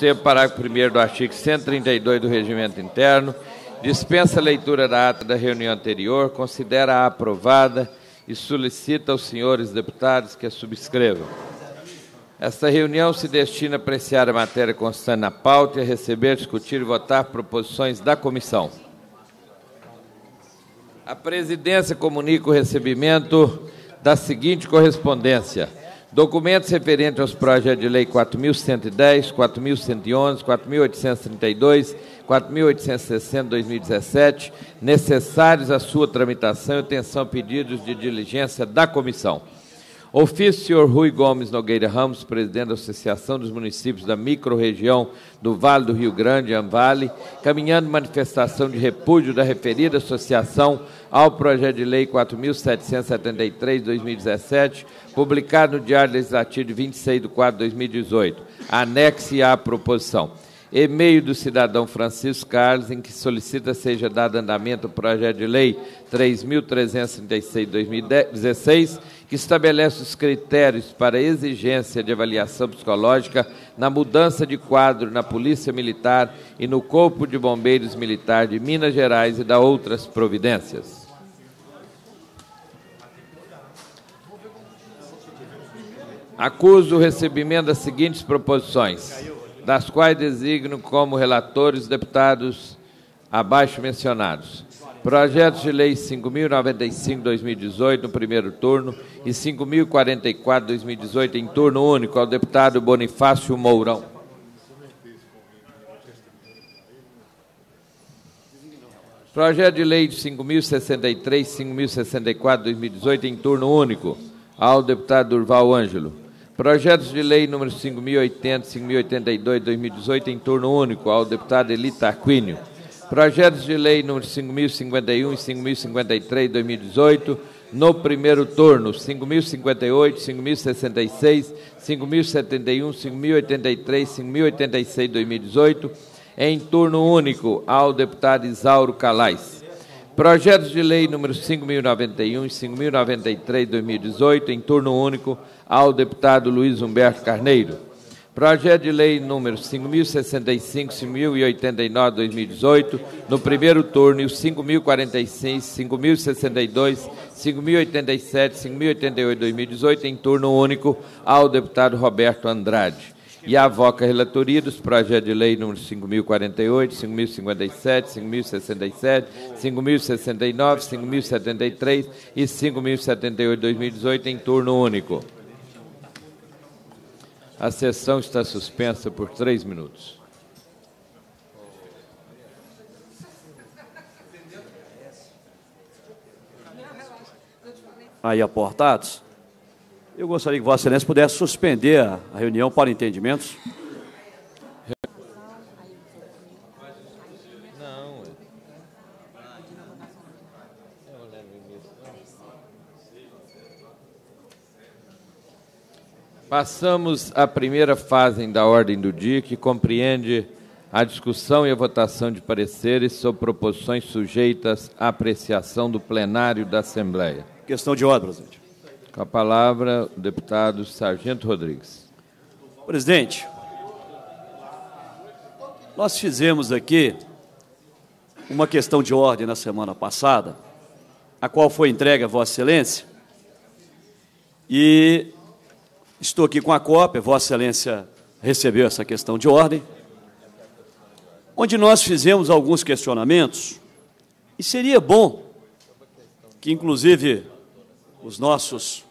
termo, parágrafo 1 do artigo 132 do Regimento Interno, dispensa a leitura da ata da reunião anterior, considera-a aprovada e solicita aos senhores deputados que a subscrevam. Esta reunião se destina a apreciar a matéria constante na pauta e a receber, discutir e votar proposições da comissão. A presidência comunica o recebimento da seguinte correspondência. Documentos referentes aos projetos de lei 4.110, 4.111, 4.832, 4.860, 2017, necessários à sua tramitação e atenção pedidos de diligência da comissão. Ofício senhor Rui Gomes Nogueira Ramos, presidente da Associação dos Municípios da Microrregião do Vale do Rio Grande, Anvale, caminhando manifestação de repúdio da referida associação ao projeto de lei 4.773, 2017, publicado no Diário Legislativo de 26 de 4 de 2018. Anexe à proposição. E-mail do cidadão Francisco Carlos, em que solicita seja dado andamento ao projeto de lei 3.336 2016, que estabelece os critérios para exigência de avaliação psicológica na mudança de quadro na Polícia Militar e no Corpo de Bombeiros Militar de Minas Gerais e da outras providências. Acuso o recebimento das seguintes proposições, das quais designo como relatores deputados abaixo mencionados. Projetos de Lei 5.095-2018, no primeiro turno, e 5.044-2018, em turno único, ao deputado Bonifácio Mourão. Projeto de Lei de 5.063, 5.064, 2018, em turno único, ao deputado Durval Ângelo. Projetos de lei número 5080, 5082, 2018 em turno único ao deputado Eli Tarquínio. Projetos de lei número 5051 e 5053, 2018 no primeiro turno, 5.058, 5.066, 5.071, 5.083, 5.086 2018, em turno único ao deputado Isauro Calais. Projetos de lei número 5091 e 5093 de 2018, em turno único, ao deputado Luiz Humberto Carneiro. Projeto de lei número 5065 e 5089 de 2018, no primeiro turno, e os 5046, 5062, 5087, 5088 de 2018, em turno único, ao deputado Roberto Andrade e avoca a relatoria dos projetos de lei número 5.048, 5.057, 5.067, 5.069, 5.073 e 5.078-2018 em turno único. A sessão está suspensa por três minutos. Aí, aportados? Eu gostaria que Vossa Excelência pudesse suspender a reunião para entendimentos. Passamos à primeira fase da ordem do dia, que compreende a discussão e a votação de pareceres sobre proposições sujeitas à apreciação do plenário da Assembleia. Questão de ordem, presidente. Com a palavra, o deputado Sargento Rodrigues. Presidente, nós fizemos aqui uma questão de ordem na semana passada, a qual foi entregue a Vossa Excelência, e estou aqui com a cópia, Vossa Excelência recebeu essa questão de ordem, onde nós fizemos alguns questionamentos, e seria bom que, inclusive, os nossos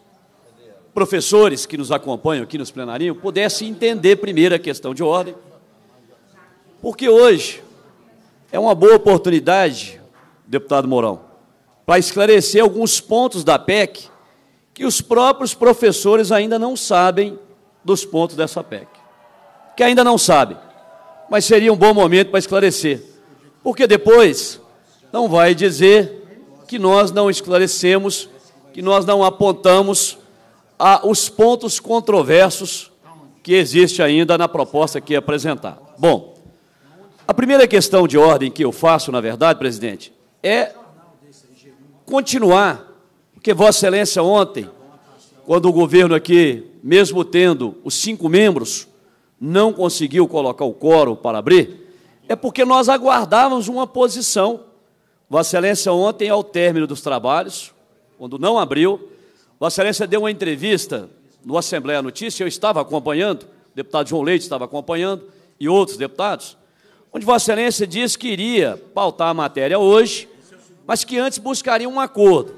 professores que nos acompanham aqui nos plenarinhos pudessem entender primeiro a questão de ordem, porque hoje é uma boa oportunidade, deputado Mourão, para esclarecer alguns pontos da PEC que os próprios professores ainda não sabem dos pontos dessa PEC. Que ainda não sabem, mas seria um bom momento para esclarecer, porque depois não vai dizer que nós não esclarecemos que nós não apontamos a, os pontos controversos que existe ainda na proposta aqui é apresentada. Bom, a primeira questão de ordem que eu faço, na verdade, presidente, é continuar, porque Vossa Excelência ontem, quando o governo aqui, mesmo tendo os cinco membros, não conseguiu colocar o coro para abrir, é porque nós aguardávamos uma posição. Vossa Excelência, ontem, ao término dos trabalhos, quando não abriu, Vossa Excelência deu uma entrevista no Assembleia Notícia, eu estava acompanhando, o deputado João Leite estava acompanhando, e outros deputados, onde Vossa Excelência disse que iria pautar a matéria hoje, mas que antes buscaria um acordo.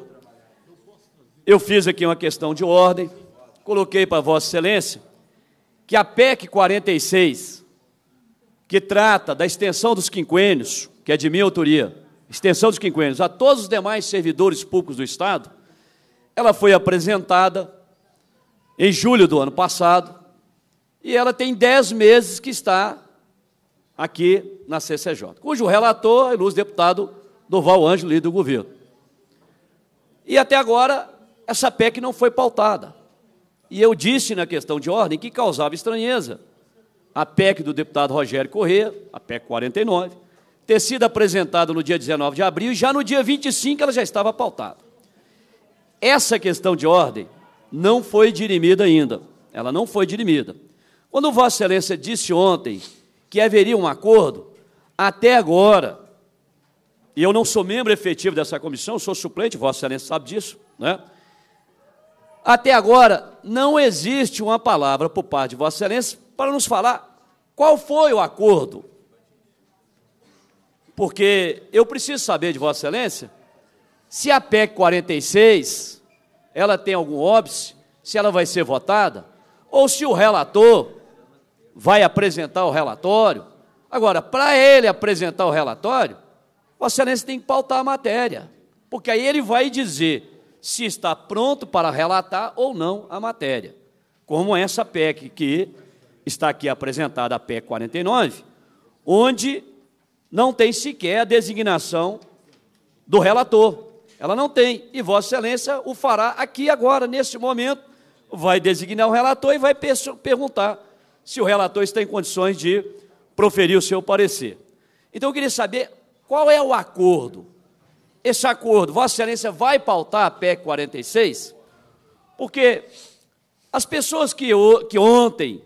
Eu fiz aqui uma questão de ordem, coloquei para Vossa Excelência que a PEC 46, que trata da extensão dos quinquênios, que é de minha autoria, extensão dos quinquênios, a todos os demais servidores públicos do Estado, ela foi apresentada em julho do ano passado e ela tem 10 meses que está aqui na CCJ, cujo relator é o deputado Doval Ângelo, líder do governo. E até agora, essa PEC não foi pautada. E eu disse na questão de ordem que causava estranheza a PEC do deputado Rogério Corrêa, a PEC 49, ter sido apresentado no dia 19 de abril e já no dia 25 ela já estava pautada. Essa questão de ordem não foi dirimida ainda. Ela não foi dirimida. Quando Vossa Excelência disse ontem que haveria um acordo, até agora, e eu não sou membro efetivo dessa comissão, sou suplente, Vossa Excelência sabe disso, né? Até agora, não existe uma palavra por parte de Vossa Excelência para nos falar qual foi o acordo porque eu preciso saber de Vossa Excelência se a PEC 46 ela tem algum óbice, se ela vai ser votada, ou se o relator vai apresentar o relatório. Agora, para ele apresentar o relatório, Vossa Excelência tem que pautar a matéria, porque aí ele vai dizer se está pronto para relatar ou não a matéria. Como essa PEC que está aqui apresentada, a PEC 49, onde não tem sequer a designação do relator. Ela não tem. E Vossa Excelência o fará aqui agora, nesse momento. Vai designar o relator e vai perguntar se o relator está em condições de proferir o seu parecer. Então eu queria saber qual é o acordo. Esse acordo, Vossa Excelência vai pautar a PEC 46? Porque as pessoas que, que ontem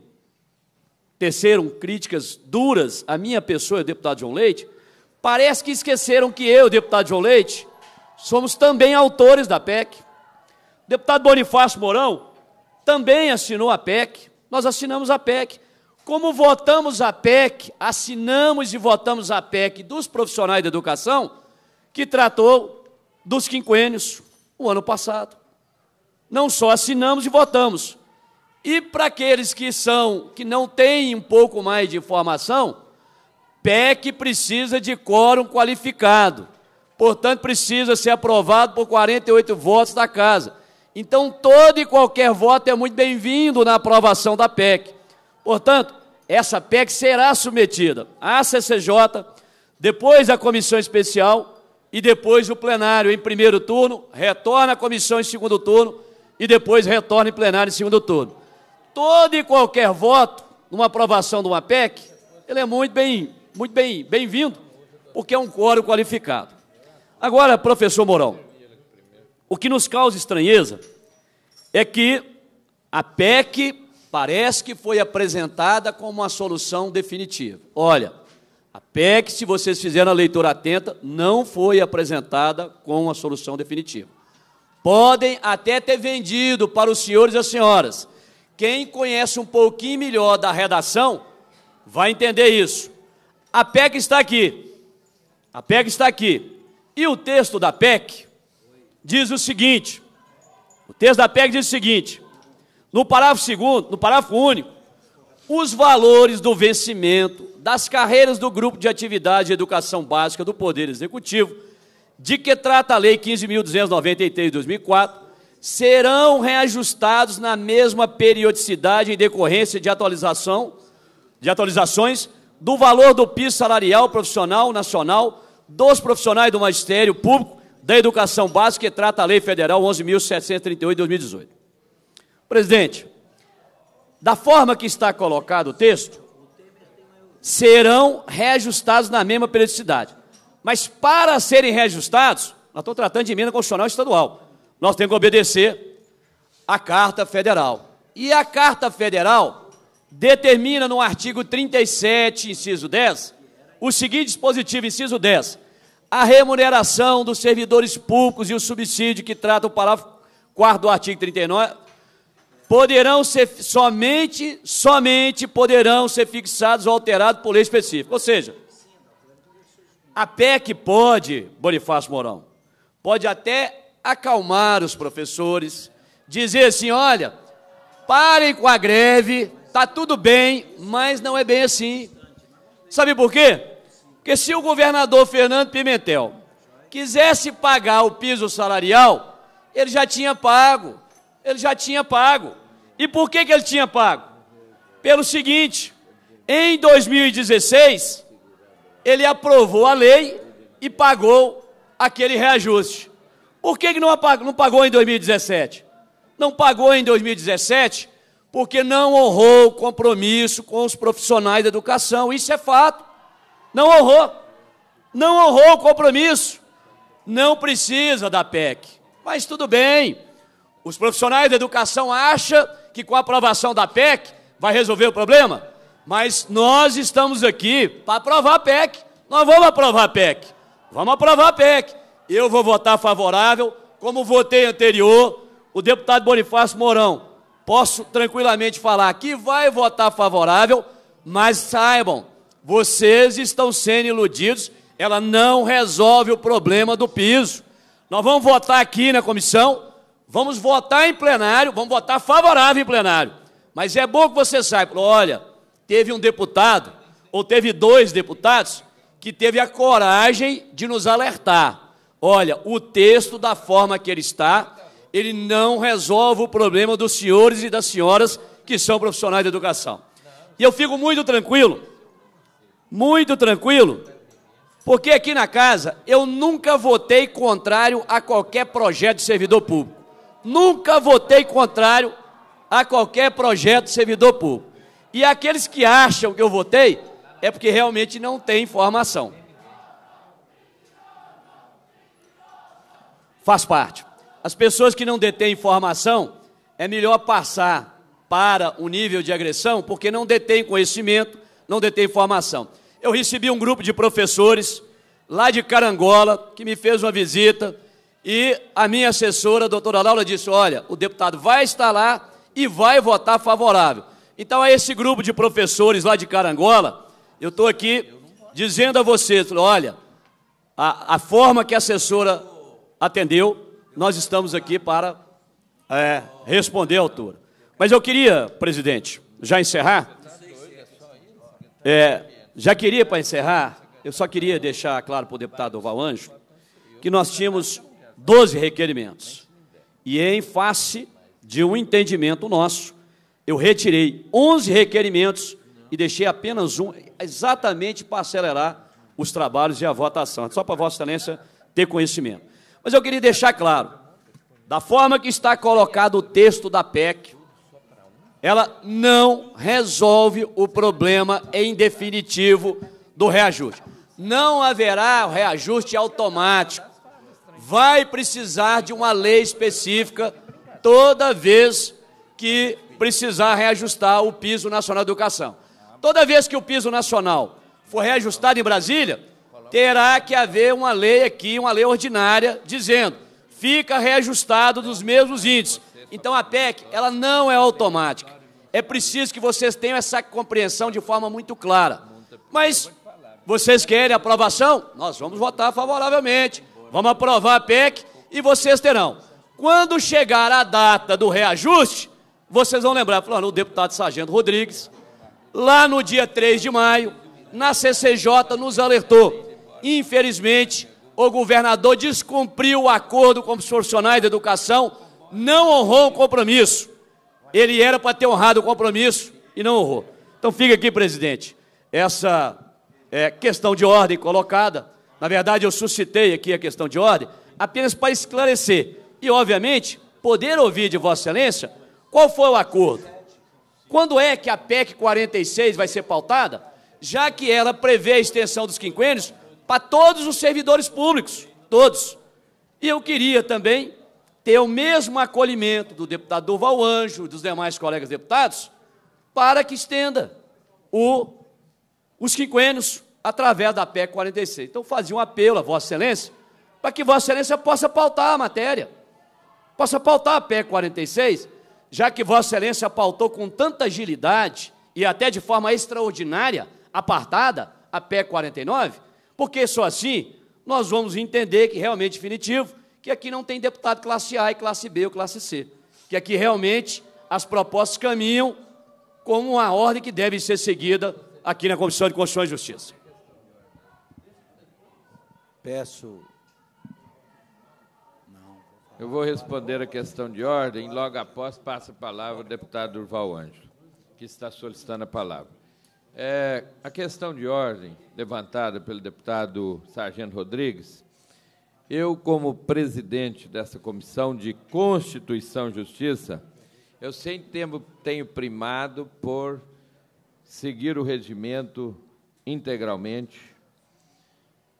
teceram críticas duras à minha pessoa e ao deputado João Leite, parece que esqueceram que eu, deputado João Leite, somos também autores da PEC. O deputado Bonifácio Mourão também assinou a PEC, nós assinamos a PEC. Como votamos a PEC, assinamos e votamos a PEC dos profissionais da educação, que tratou dos quinquênios o ano passado. Não só assinamos e votamos, e para aqueles que são, que não têm um pouco mais de informação, PEC precisa de quórum qualificado. Portanto, precisa ser aprovado por 48 votos da casa. Então, todo e qualquer voto é muito bem-vindo na aprovação da PEC. Portanto, essa PEC será submetida à CCJ, depois à comissão especial e depois o plenário em primeiro turno, retorna à comissão em segundo turno e depois retorna em plenário em segundo turno todo e qualquer voto numa aprovação de uma PEC, ele é muito bem, muito bem, bem-vindo, porque é um quórum qualificado. Agora, professor Mourão, o que nos causa estranheza é que a PEC parece que foi apresentada como uma solução definitiva. Olha, a PEC, se vocês fizeram a leitura atenta, não foi apresentada como uma solução definitiva. Podem até ter vendido para os senhores e as senhoras quem conhece um pouquinho melhor da redação vai entender isso. A PEC está aqui. A PEC está aqui. E o texto da PEC diz o seguinte: o texto da PEC diz o seguinte, no parágrafo segundo, no parágrafo único, os valores do vencimento das carreiras do grupo de atividade de educação básica do Poder Executivo, de que trata a Lei 15.293 de 2004, serão reajustados na mesma periodicidade em decorrência de atualização de atualizações do valor do piso salarial profissional nacional dos profissionais do magistério público da educação básica que trata a Lei Federal 11.738 de 2018. Presidente, da forma que está colocado o texto, serão reajustados na mesma periodicidade. Mas para serem reajustados, nós estamos tratando de emenda constitucional estadual nós temos que obedecer à Carta Federal. E a Carta Federal determina no artigo 37, inciso 10, o seguinte dispositivo, inciso 10. A remuneração dos servidores públicos e o subsídio que trata o parágrafo 4 do artigo 39 poderão ser somente, somente poderão ser fixados ou alterados por lei específica. Ou seja, a PEC pode, Bonifácio Mourão, pode até acalmar os professores, dizer assim: olha, parem com a greve, tá tudo bem, mas não é bem assim. Sabe por quê? Porque se o governador Fernando Pimentel quisesse pagar o piso salarial, ele já tinha pago. Ele já tinha pago. E por que, que ele tinha pago? Pelo seguinte: em 2016, ele aprovou a lei e pagou aquele reajuste. Por que, não, apagou, não pagou em 2017? Não pagou em 2017 porque não honrou o compromisso com os profissionais da educação. Isso é fato. Não honrou. Não honrou o compromisso. Não precisa da PEC. Mas tudo bem. Os profissionais da educação acham que com a aprovação da PEC vai resolver o problema? Mas nós estamos aqui para aprovar a PEC. Nós vamos aprovar a PEC. Vamos aprovar a PEC. Eu vou votar favorável, como votei anterior, o deputado Bonifácio Mourão. Posso tranquilamente falar que vai votar favorável, mas saibam, vocês estão sendo iludidos, ela não resolve o problema do piso. Nós vamos votar aqui na comissão, vamos votar em plenário, vamos votar favorável em plenário. Mas é bom que você saiba, olha, teve um deputado, ou teve dois deputados, que teve a coragem de nos alertar. Olha, o texto, da forma que ele está, ele não resolve o problema dos senhores e das senhoras que são profissionais de educação. E eu fico muito tranquilo, muito tranquilo, porque aqui na casa eu nunca votei contrário a qualquer projeto de servidor público. Nunca votei contrário a qualquer projeto de servidor público. E aqueles que acham que eu votei é porque realmente não tem informação. faz parte. As pessoas que não detêm informação, é melhor passar para o nível de agressão, porque não detêm conhecimento, não detêm informação. Eu recebi um grupo de professores lá de Carangola, que me fez uma visita, e a minha assessora, a doutora Laura, disse: Olha, o deputado vai estar lá e vai votar favorável. Então, a esse grupo de professores lá de Carangola, eu estou aqui dizendo a vocês: olha, a, a forma que a assessora atendeu, nós estamos aqui para é, responder à altura. Mas eu queria, presidente, já encerrar. É, já queria, para encerrar, eu só queria deixar claro para o deputado Oval Anjo que nós tínhamos 12 requerimentos. E em face de um entendimento nosso, eu retirei 11 requerimentos e deixei apenas um, exatamente para acelerar os trabalhos e a votação. Só para Vossa Excelência ter conhecimento. Mas eu queria deixar claro, da forma que está colocado o texto da PEC, ela não resolve o problema em definitivo do reajuste. Não haverá reajuste automático. Vai precisar de uma lei específica toda vez que precisar reajustar o piso nacional da educação. Toda vez que o piso nacional for reajustado em Brasília, terá que haver uma lei aqui, uma lei ordinária, dizendo, fica reajustado dos mesmos índices. Então a PEC, ela não é automática. É preciso que vocês tenham essa compreensão de forma muito clara. Mas vocês querem aprovação? Nós vamos votar favoravelmente. Vamos aprovar a PEC e vocês terão. Quando chegar a data do reajuste, vocês vão lembrar, falando, o deputado Sargento Rodrigues, lá no dia 3 de maio, na CCJ, nos alertou Infelizmente, o governador descumpriu o acordo com os profissionais da educação, não honrou o compromisso. Ele era para ter honrado o compromisso e não honrou. Então fica aqui, presidente, essa é, questão de ordem colocada. Na verdade, eu suscitei aqui a questão de ordem apenas para esclarecer. E, obviamente, poder ouvir de Vossa Excelência qual foi o acordo. Quando é que a PEC 46 vai ser pautada? Já que ela prevê a extensão dos quinquênios, para todos os servidores públicos, todos. E eu queria também ter o mesmo acolhimento do deputado Durval Anjo e dos demais colegas deputados para que estenda o, os quinquênios através da PEC 46. Então, fazia um apelo a Vossa Excelência para que Vossa Excelência possa pautar a matéria, possa pautar a PEC 46, já que Vossa Excelência pautou com tanta agilidade e até de forma extraordinária, apartada, a PEC 49, porque só assim nós vamos entender que realmente definitivo, que aqui não tem deputado classe A e classe B ou classe C. Que aqui realmente as propostas caminham como uma ordem que deve ser seguida aqui na Comissão de Constituição e Justiça. Peço. Eu vou responder a questão de ordem, logo após passa a palavra o deputado Durval Ângelo, que está solicitando a palavra. É, a questão de ordem levantada pelo deputado Sargento Rodrigues, eu, como presidente dessa comissão de Constituição e Justiça, eu sempre tenho, tenho primado por seguir o regimento integralmente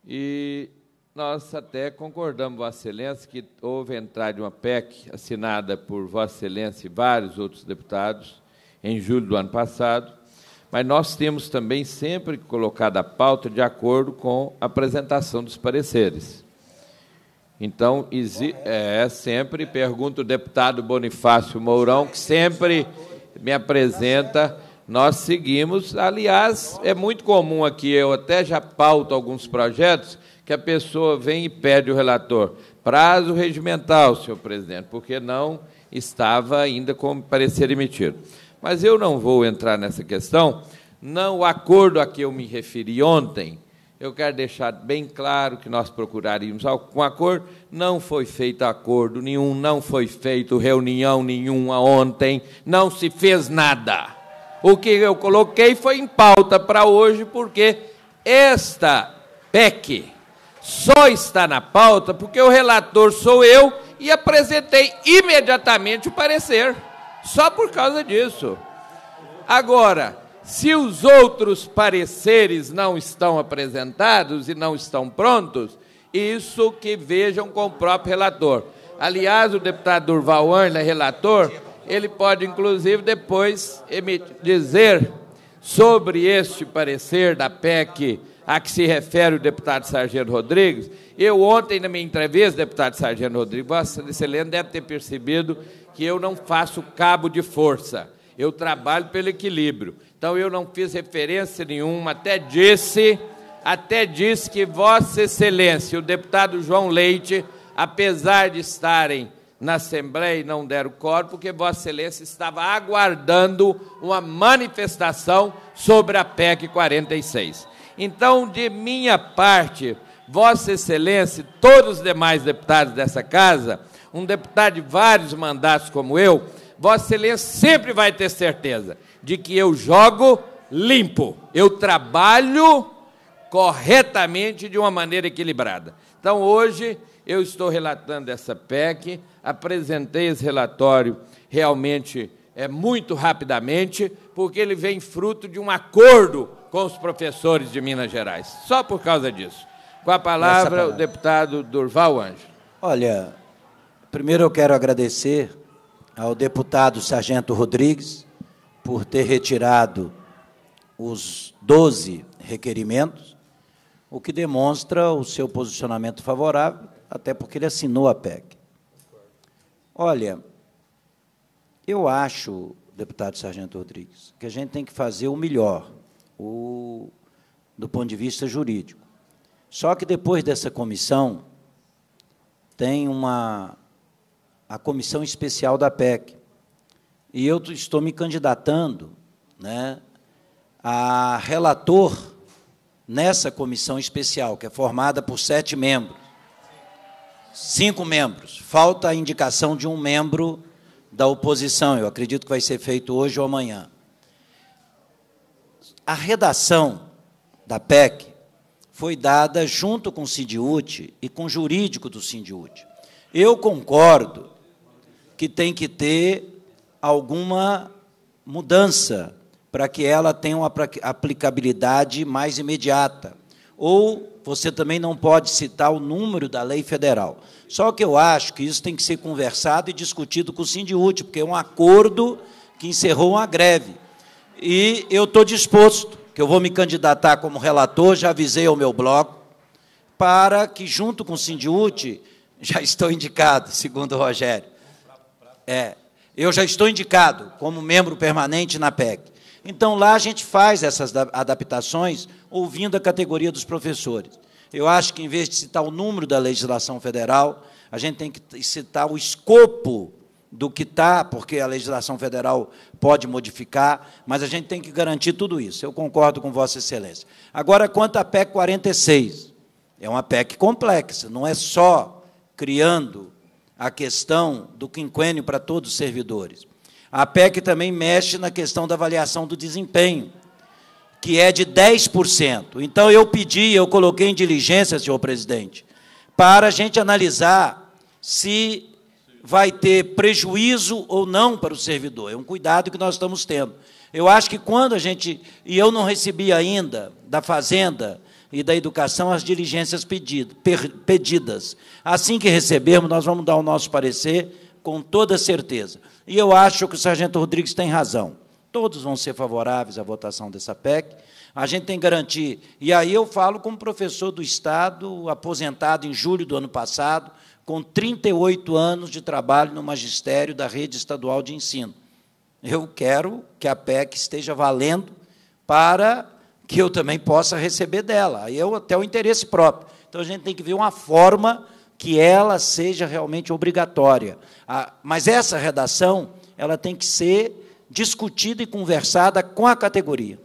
e nós até concordamos, Vossa Excelência, que houve a entrada de uma PEC assinada por Vossa Excelência e vários outros deputados em julho do ano passado, mas nós temos também sempre colocado a pauta de acordo com a apresentação dos pareceres. Então, é sempre, pergunto o deputado Bonifácio Mourão, que sempre me apresenta, nós seguimos. Aliás, é muito comum aqui, eu até já pauto alguns projetos, que a pessoa vem e pede o relator. Prazo regimental, senhor presidente, porque não estava ainda com parecer emitido. Mas eu não vou entrar nessa questão, não o acordo a que eu me referi ontem. Eu quero deixar bem claro que nós procuraríamos um acordo. Não foi feito acordo nenhum, não foi feito reunião nenhuma ontem, não se fez nada. O que eu coloquei foi em pauta para hoje, porque esta PEC só está na pauta porque o relator sou eu e apresentei imediatamente o parecer. Só por causa disso. Agora, se os outros pareceres não estão apresentados e não estão prontos, isso que vejam com o próprio relator. Aliás, o deputado Durval Anla, é relator, ele pode, inclusive, depois dizer sobre este parecer da PEC a que se refere o deputado Sargento Rodrigues. Eu, ontem, na minha entrevista, deputado Sargento Rodrigues, Vossa Excelência deve ter percebido que eu não faço cabo de força. Eu trabalho pelo equilíbrio. Então eu não fiz referência nenhuma, até disse, até disse que Vossa Excelência, o deputado João Leite, apesar de estarem na Assembleia e não deram corpo, porque Vossa Excelência estava aguardando uma manifestação sobre a PEC 46. Então, de minha parte, Vossa Excelência e todos os demais deputados dessa casa, um deputado de vários mandatos como eu, Vossa Excelência sempre vai ter certeza de que eu jogo limpo, eu trabalho corretamente de uma maneira equilibrada. Então, hoje, eu estou relatando essa PEC, apresentei esse relatório realmente é, muito rapidamente, porque ele vem fruto de um acordo com os professores de Minas Gerais. Só por causa disso. Com a palavra, palavra. o deputado Durval Ângelo. Olha, Primeiro eu quero agradecer ao deputado Sargento Rodrigues por ter retirado os 12 requerimentos, o que demonstra o seu posicionamento favorável, até porque ele assinou a PEC. Olha, eu acho, deputado Sargento Rodrigues, que a gente tem que fazer o melhor o, do ponto de vista jurídico. Só que depois dessa comissão, tem uma a comissão especial da PEC. E eu estou me candidatando né, a relator nessa comissão especial, que é formada por sete membros. Cinco membros. Falta a indicação de um membro da oposição. Eu acredito que vai ser feito hoje ou amanhã. A redação da PEC foi dada junto com o Sindiúte e com o jurídico do Sindiúte. Eu concordo que tem que ter alguma mudança para que ela tenha uma aplicabilidade mais imediata. Ou você também não pode citar o número da lei federal. Só que eu acho que isso tem que ser conversado e discutido com o Sindiúti, porque é um acordo que encerrou uma greve. E eu estou disposto, que eu vou me candidatar como relator, já avisei ao meu bloco, para que, junto com o Sindiúti, já estou indicado, segundo o Rogério, é, eu já estou indicado como membro permanente na PEC. Então, lá a gente faz essas adaptações ouvindo a categoria dos professores. Eu acho que, em vez de citar o número da legislação federal, a gente tem que citar o escopo do que está, porque a legislação federal pode modificar, mas a gente tem que garantir tudo isso. Eu concordo com Vossa Excelência. Agora, quanto à PEC 46, é uma PEC complexa, não é só criando a questão do quinquênio para todos os servidores. A PEC também mexe na questão da avaliação do desempenho, que é de 10%. Então, eu pedi, eu coloquei em diligência, senhor presidente, para a gente analisar se vai ter prejuízo ou não para o servidor. É um cuidado que nós estamos tendo. Eu acho que quando a gente. E eu não recebi ainda da Fazenda e da Educação as diligências pedido, per, pedidas. Assim que recebermos, nós vamos dar o nosso parecer com toda certeza. E eu acho que o sargento Rodrigues tem razão. Todos vão ser favoráveis à votação dessa PEC. A gente tem que garantir. E aí eu falo como professor do Estado, aposentado em julho do ano passado, com 38 anos de trabalho no magistério da rede estadual de ensino. Eu quero que a PEC esteja valendo para que eu também possa receber dela. Aí eu é até o interesse próprio. Então a gente tem que ver uma forma que ela seja realmente obrigatória. Mas essa redação ela tem que ser discutida e conversada com a categoria.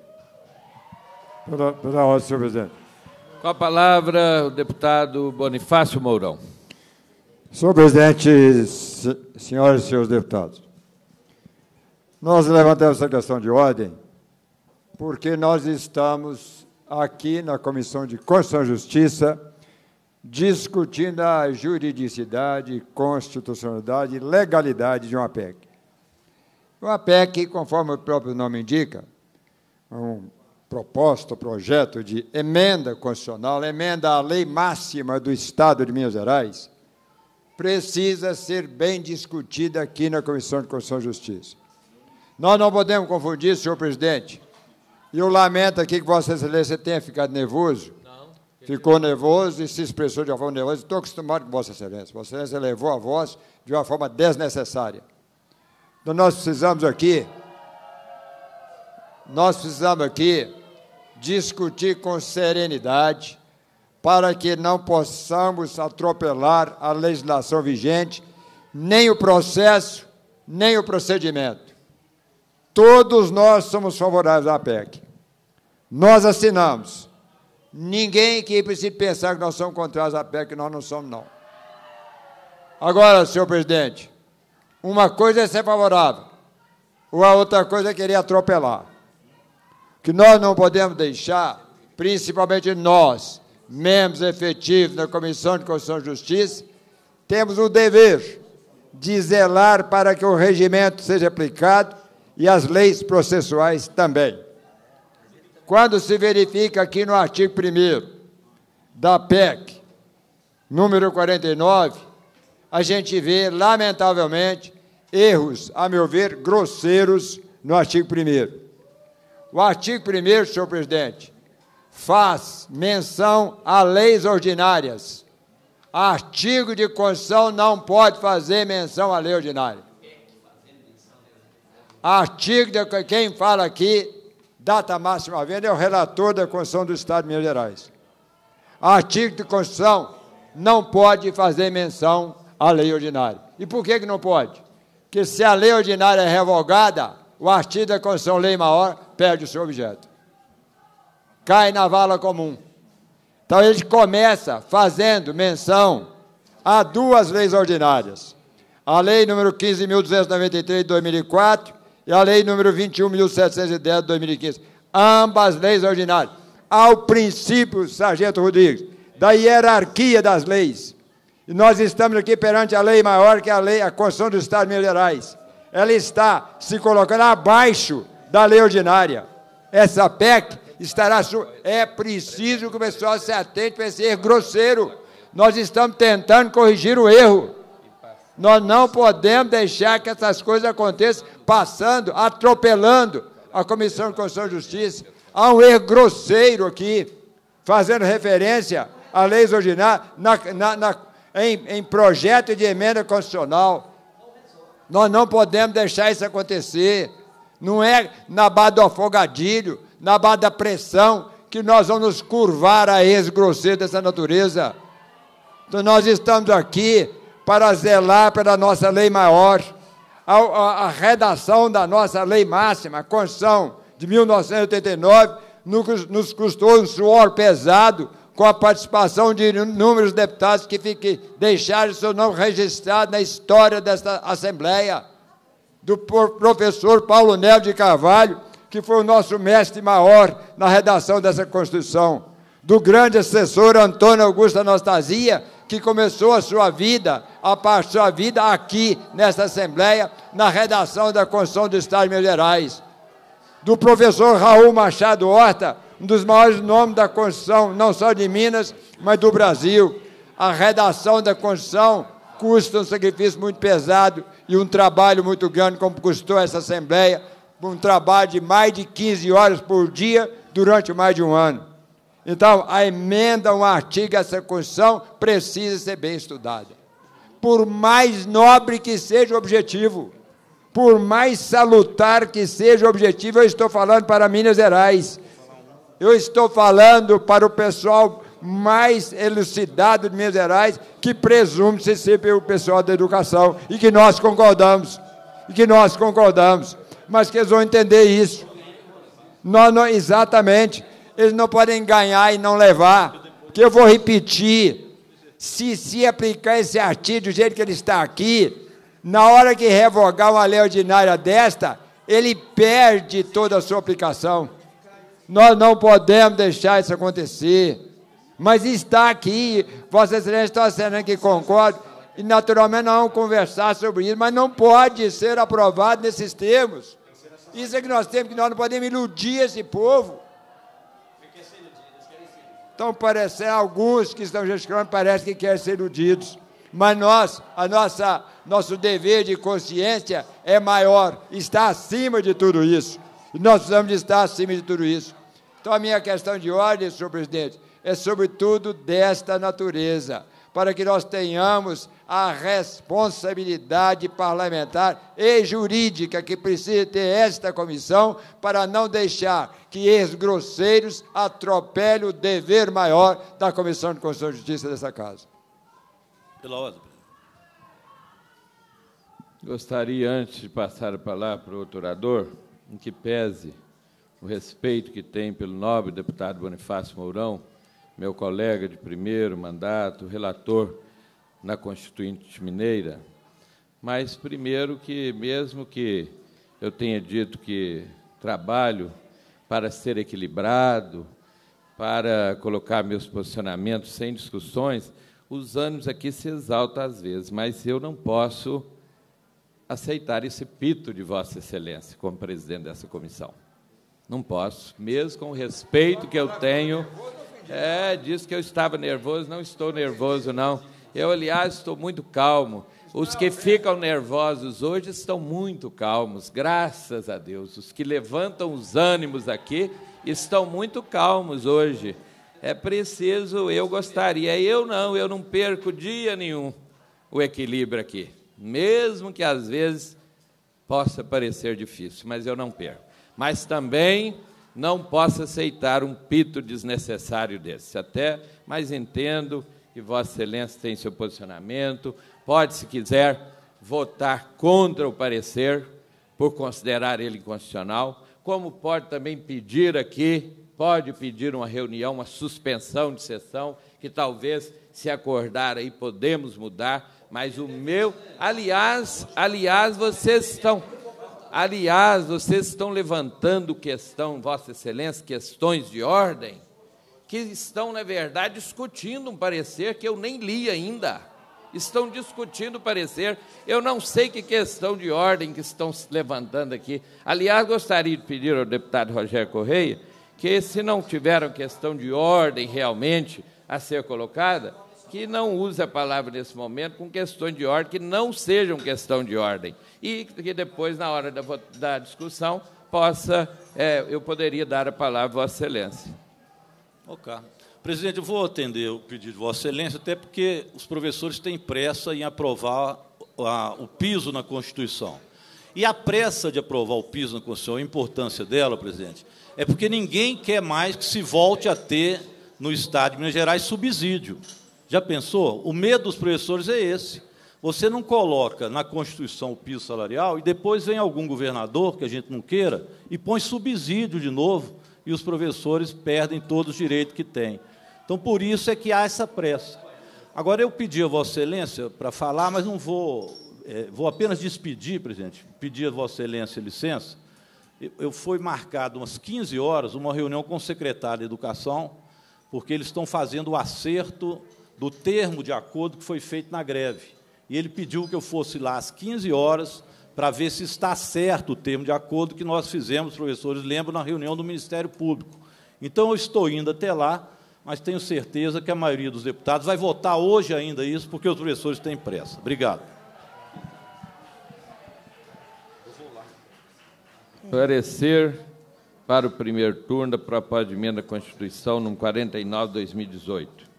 Pela, pela ordem, senhor presidente. Com a palavra, o deputado Bonifácio Mourão. Senhor presidente, senhoras e senhores deputados, nós levantamos essa questão de ordem porque nós estamos aqui na Comissão de Constituição e Justiça discutindo a juridicidade, constitucionalidade e legalidade de uma PEC. Uma PEC, conforme o próprio nome indica, é um proposta, projeto de emenda constitucional, emenda à lei máxima do Estado de Minas Gerais, precisa ser bem discutida aqui na Comissão de Constituição e Justiça. Nós não podemos confundir, senhor presidente, e eu lamento aqui que Vossa Excelência tenha ficado nervoso. Não. Ficou nervoso e se expressou de uma forma nervosa. Estou acostumado com Vossa Excelência. Vossa Excelência levou a voz de uma forma desnecessária. Então, nós precisamos aqui, nós precisamos aqui discutir com serenidade para que não possamos atropelar a legislação vigente, nem o processo, nem o procedimento. Todos nós somos favoráveis à PEC. Nós assinamos. Ninguém que precisa pensar que nós somos contrários à PEC, nós não somos, não. Agora, senhor presidente, uma coisa é ser favorável, ou a outra coisa é querer atropelar. Que nós não podemos deixar, principalmente nós, membros efetivos da Comissão de Constituição e Justiça, temos o dever de zelar para que o regimento seja aplicado e as leis processuais também. Quando se verifica aqui no artigo 1 da PEC, número 49, a gente vê, lamentavelmente, erros, a meu ver, grosseiros no artigo 1. O artigo 1, senhor presidente, faz menção a leis ordinárias. Artigo de Constituição não pode fazer menção à lei ordinária. Artigo de quem fala aqui, data máxima à venda, é o relator da Constituição do Estado de Minas Gerais. Artigo de Constituição não pode fazer menção à lei ordinária. E por que, que não pode? Porque se a lei ordinária é revogada, o artigo da Constituição Lei Maior perde o seu objeto. Cai na vala comum. Então ele começa fazendo menção a duas leis ordinárias. A lei número 15.293 de 2004 e a lei número 21.710 de 2015, ambas leis ordinárias, ao princípio, sargento Rodrigues, da hierarquia das leis. E nós estamos aqui perante a lei maior que é a lei, a Constituição dos Estados Minerais. Ela está se colocando abaixo da lei ordinária. Essa PEC estará. É preciso que o pessoal se atente para esse erro grosseiro. Nós estamos tentando corrigir o erro. Nós não podemos deixar que essas coisas aconteçam passando, atropelando a Comissão de Constituição e Justiça. Há um erro grosseiro aqui, fazendo referência à leis ordinárias na, na, na, em, em projeto de emenda constitucional. Nós não podemos deixar isso acontecer. Não é na base do afogadilho, na base da pressão, que nós vamos nos curvar a esse grosseiro dessa natureza. Então, nós estamos aqui para zelar pela nossa lei maior, a, a, a redação da nossa lei máxima, a Constituição de 1989, nos, nos custou um suor pesado, com a participação de inúmeros deputados que fiquem, deixaram seu nome registrado na história desta Assembleia, do professor Paulo Nel de Carvalho, que foi o nosso mestre maior na redação dessa Constituição, do grande assessor Antônio Augusto Anastasia, que começou a sua vida a sua vida aqui nesta Assembleia, na redação da Constituição do Estado de Minas Gerais. Do professor Raul Machado Horta, um dos maiores nomes da Constituição, não só de Minas, mas do Brasil. A redação da Constituição custa um sacrifício muito pesado e um trabalho muito grande, como custou essa Assembleia, um trabalho de mais de 15 horas por dia durante mais de um ano. Então, a emenda, um artigo essa Constituição precisa ser bem estudada por mais nobre que seja o objetivo, por mais salutar que seja o objetivo, eu estou falando para Minas Gerais, eu estou falando para o pessoal mais elucidado de Minas Gerais, que presume-se ser o pessoal da educação, e que nós concordamos, e que nós concordamos, mas que eles vão entender isso. não, exatamente, eles não podem ganhar e não levar, que eu vou repetir, se se aplicar esse artigo do jeito que ele está aqui, na hora que revogar uma lei ordinária desta, ele perde toda a sua aplicação. Nós não podemos deixar isso acontecer. Mas está aqui, Vossa Excelência está sendo que concordo. e naturalmente nós vamos conversar sobre isso, mas não pode ser aprovado nesses termos. Isso é que nós temos, que nós não podemos iludir esse povo. Então, parece, é, alguns que estão gesticulando parece que querem ser iludidos. Mas nós, a nossa, nosso dever de consciência é maior, está acima de tudo isso. E nós precisamos estar acima de tudo isso. Então, a minha questão de ordem, senhor presidente, é sobretudo desta natureza para que nós tenhamos a responsabilidade parlamentar e jurídica que precisa ter esta comissão para não deixar que ex grosseiros atropelem o dever maior da Comissão de Constituição e Justiça dessa casa. Pela ordem. Gostaria, antes de passar a palavra para o outro orador, em que pese o respeito que tem pelo nobre deputado Bonifácio Mourão, meu colega de primeiro mandato, relator na Constituinte Mineira, mas primeiro que, mesmo que eu tenha dito que trabalho para ser equilibrado, para colocar meus posicionamentos sem discussões, os anos aqui se exaltam às vezes, mas eu não posso aceitar esse pito de Vossa Excelência como presidente dessa comissão. Não posso, mesmo com o respeito que eu tenho é, disse que eu estava nervoso, não estou nervoso, não. Eu, aliás, estou muito calmo. Os que ficam nervosos hoje estão muito calmos, graças a Deus. Os que levantam os ânimos aqui estão muito calmos hoje. É preciso, eu gostaria, eu não, eu não perco dia nenhum o equilíbrio aqui, mesmo que às vezes possa parecer difícil, mas eu não perco. Mas também não possa aceitar um pito desnecessário desse. Até, mas entendo que Vossa Excelência tem seu posicionamento, pode, se quiser, votar contra o parecer, por considerar ele inconstitucional, como pode também pedir aqui, pode pedir uma reunião, uma suspensão de sessão, que talvez, se acordar aí, podemos mudar, mas o meu... Aliás, aliás, vocês estão... Aliás, vocês estão levantando questão, Vossa Excelência, questões de ordem, que estão, na verdade, discutindo um parecer que eu nem li ainda. Estão discutindo o parecer. Eu não sei que questão de ordem que estão se levantando aqui. Aliás, gostaria de pedir ao deputado Rogério Correia que, se não tiveram questão de ordem realmente a ser colocada, que não use a palavra nesse momento com questões de ordem que não sejam questão de ordem. E que depois, na hora da, da discussão, possa, é, eu poderia dar a palavra à Vossa Excelência. Ok. Presidente, eu vou atender o pedido de Vossa Excelência, até porque os professores têm pressa em aprovar a, o piso na Constituição. E a pressa de aprovar o piso na Constituição, a importância dela, presidente, é porque ninguém quer mais que se volte a ter no Estado de Minas Gerais subsídio. Já pensou? O medo dos professores é esse. Você não coloca na Constituição o piso salarial e depois vem algum governador que a gente não queira e põe subsídio de novo e os professores perdem todos os direitos que têm. Então, por isso é que há essa pressa. Agora, eu pedi a Vossa Excelência para falar, mas não vou. É, vou apenas despedir, presidente, pedir a Vossa Excelência licença. Eu, eu marcado umas 15 horas uma reunião com o secretário de Educação, porque eles estão fazendo o acerto do termo de acordo que foi feito na greve. E ele pediu que eu fosse lá às 15 horas para ver se está certo o termo de acordo que nós fizemos, professores, lembro, na reunião do Ministério Público. Então, eu estou indo até lá, mas tenho certeza que a maioria dos deputados vai votar hoje ainda isso, porque os professores têm pressa. Obrigado. Esclarecer para o primeiro turno da proposta de emenda à Constituição, número 49, 2018.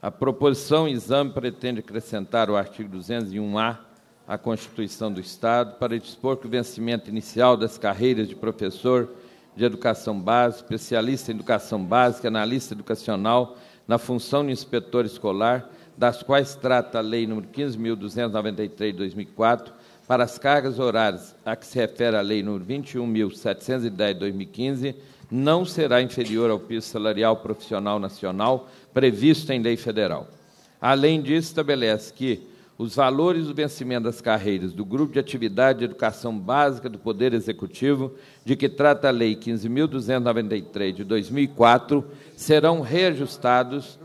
A proposição exame pretende acrescentar o artigo 201-A à Constituição do Estado para dispor que o vencimento inicial das carreiras de professor de educação básica, especialista em educação básica, analista educacional, na função de inspetor escolar, das quais trata a Lei nº 15.293 de 2004, para as cargas horárias a que se refere a Lei nº 21.710 de 2015, não será inferior ao piso salarial profissional nacional previsto em lei federal. Além disso, estabelece que os valores do vencimento das carreiras do grupo de atividade de educação básica do Poder Executivo, de que trata a Lei 15.293 de 2004, serão reajustados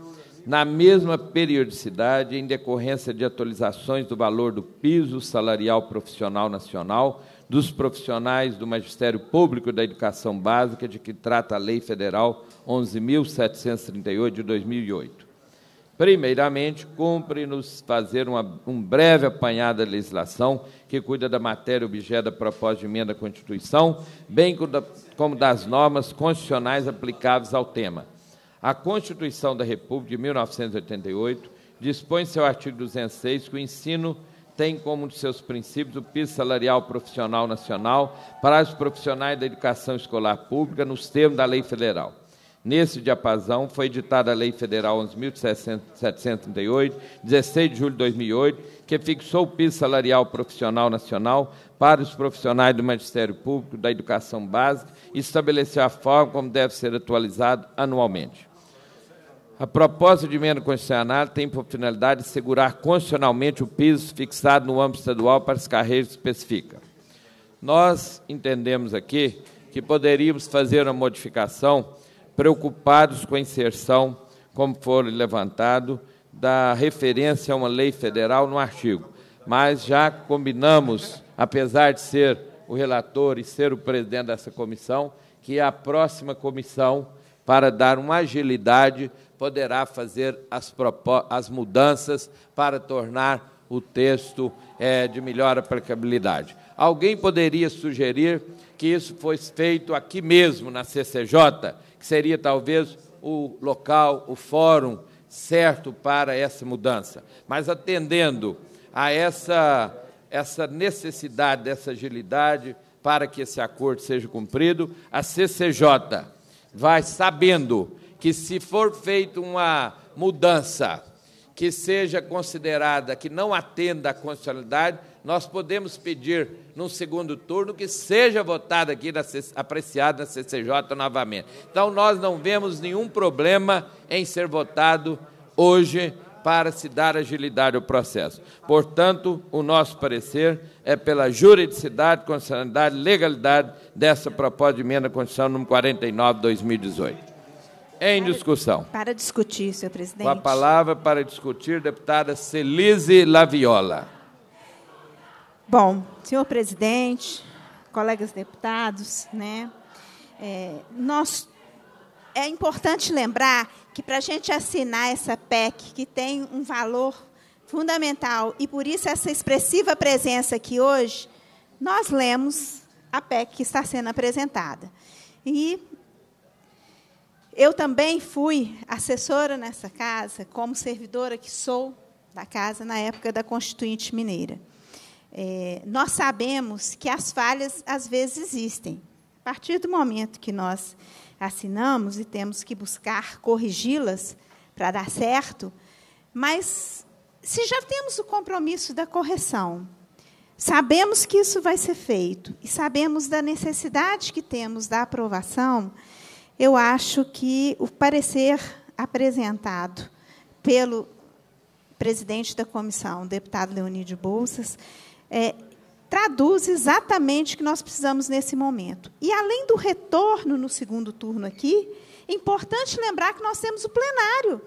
na mesma periodicidade em decorrência de atualizações do valor do piso salarial profissional nacional dos profissionais do Magistério Público da Educação Básica, de que trata a Lei Federal 11.738 de 2008. Primeiramente, cumpre-nos fazer uma, um breve apanhado da legislação que cuida da matéria objeto da proposta de emenda à Constituição, bem como das normas constitucionais aplicáveis ao tema. A Constituição da República de 1988 dispõe em seu artigo 206 que o ensino tem como um de seus princípios o piso salarial profissional nacional para os profissionais da educação escolar pública nos termos da lei federal. Nesse diapasão foi editada a Lei Federal 11.738, 16 de julho de 2008, que fixou o piso salarial profissional nacional para os profissionais do Magistério Público da Educação Básica e estabeleceu a forma como deve ser atualizado anualmente. A proposta de emenda constitucional tem por finalidade segurar constitucionalmente o piso fixado no âmbito estadual para as carreiras específicas. Nós entendemos aqui que poderíamos fazer uma modificação preocupados com a inserção, como foi levantado, da referência a uma lei federal no artigo. Mas já combinamos, apesar de ser o relator e ser o presidente dessa comissão, que a próxima comissão para dar uma agilidade, poderá fazer as, as mudanças para tornar o texto é, de melhor aplicabilidade. Alguém poderia sugerir que isso fosse feito aqui mesmo, na CCJ, que seria talvez o local, o fórum certo para essa mudança. Mas atendendo a essa, essa necessidade dessa agilidade para que esse acordo seja cumprido, a CCJ vai sabendo que se for feita uma mudança que seja considerada que não atenda à constitucionalidade, nós podemos pedir num segundo turno que seja votada aqui, na, apreciada na CCJ novamente. Então, nós não vemos nenhum problema em ser votado hoje para se dar agilidade ao processo. Portanto, o nosso parecer é pela juridicidade, constitucionalidade, legalidade dessa proposta de emenda à Constituição número 49 de 2018. Em para, discussão. Para discutir, senhor presidente. Com a palavra para discutir, deputada Celise Laviola. Bom, senhor presidente, colegas deputados, né? É, nós é importante lembrar que para a gente assinar essa PEC, que tem um valor fundamental, e por isso essa expressiva presença aqui hoje, nós lemos a PEC que está sendo apresentada. E eu também fui assessora nessa casa, como servidora que sou da casa na época da Constituinte Mineira. É, nós sabemos que as falhas às vezes existem. A partir do momento que nós assinamos e temos que buscar corrigi-las para dar certo, mas se já temos o compromisso da correção, sabemos que isso vai ser feito e sabemos da necessidade que temos da aprovação, eu acho que o parecer apresentado pelo presidente da comissão, o deputado de Bolsas, é, traduz exatamente o que nós precisamos nesse momento. E além do retorno no segundo turno aqui, é importante lembrar que nós temos o plenário.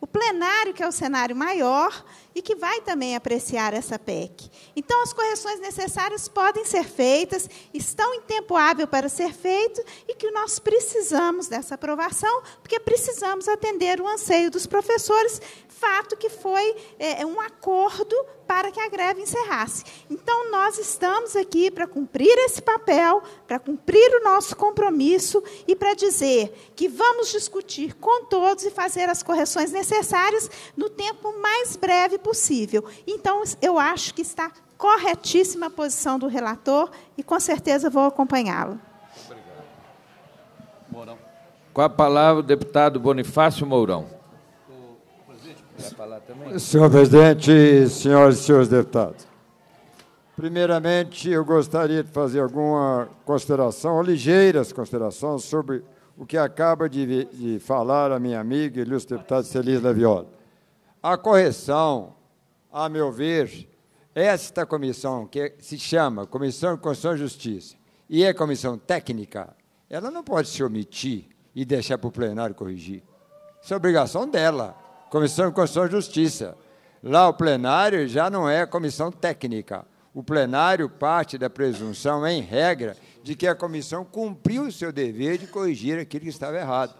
O plenário, que é o cenário maior, e que vai também apreciar essa PEC. Então, as correções necessárias podem ser feitas, estão em tempo hábil para ser feito e que nós precisamos dessa aprovação, porque precisamos atender o anseio dos professores, fato que foi é, é, um acordo para que a greve encerrasse. Então, nós estamos aqui para cumprir esse papel, para cumprir o nosso compromisso e para dizer que vamos discutir com todos e fazer as correções necessárias no tempo mais breve possível possível. Então, eu acho que está corretíssima a posição do relator e com certeza vou acompanhá-lo. Obrigado. Mourão. Com a palavra o deputado Bonifácio Mourão. Senhor presidente, senhoras e senhores deputados. Primeiramente, eu gostaria de fazer alguma consideração, ligeiras considerações, sobre o que acaba de, de falar a minha amiga, ilustre deputada Celis Laviola. A correção a meu ver, esta comissão, que se chama Comissão de Constituição e Justiça, e é comissão técnica, ela não pode se omitir e deixar para o plenário corrigir. Isso é obrigação dela, Comissão de Constituição e Justiça. Lá o plenário já não é comissão técnica. O plenário parte da presunção, em regra, de que a comissão cumpriu o seu dever de corrigir aquilo que estava errado.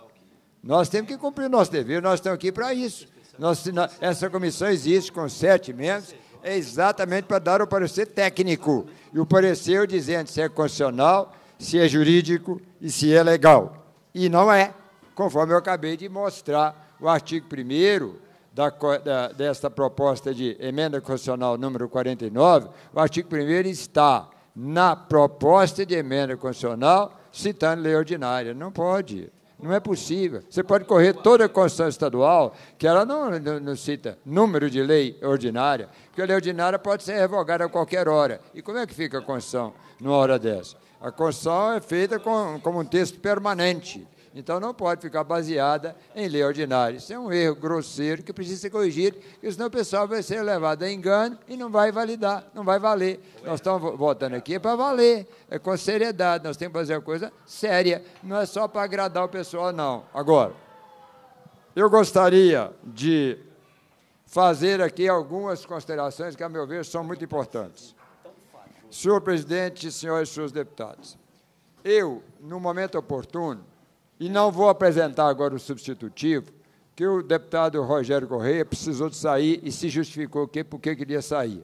Nós temos que cumprir o nosso dever, nós estamos aqui para isso. Nós, essa comissão existe com sete membros, é exatamente para dar o parecer técnico. E o parecer dizendo se é constitucional, se é jurídico e se é legal. E não é, conforme eu acabei de mostrar o artigo 1 da, da, desta proposta de emenda constitucional número 49, o artigo 1 está na proposta de emenda constitucional citando lei ordinária. Não pode. Não é possível. Você pode correr toda a Constituição Estadual, que ela não, não, não, cita número de lei ordinária, porque a lei ordinária pode ser revogada a qualquer hora. E como é que fica a Constituição numa hora dessa? A Constituição é feita com, como um texto permanente. Então não pode ficar baseada em lei ordinária. Isso é um erro grosseiro que precisa ser corrigido, porque senão o pessoal vai ser levado a engano e não vai validar, não vai valer. Nós estamos votando aqui é para valer, é com seriedade, nós temos que fazer uma coisa séria, não é só para agradar o pessoal, não. Agora, eu gostaria de fazer aqui algumas considerações que, a meu ver, são muito importantes. Senhor presidente, senhoras e senhores deputados, eu, no momento oportuno, e não vou apresentar agora o substitutivo, que o deputado Rogério Correia precisou de sair e se justificou o que porque queria sair.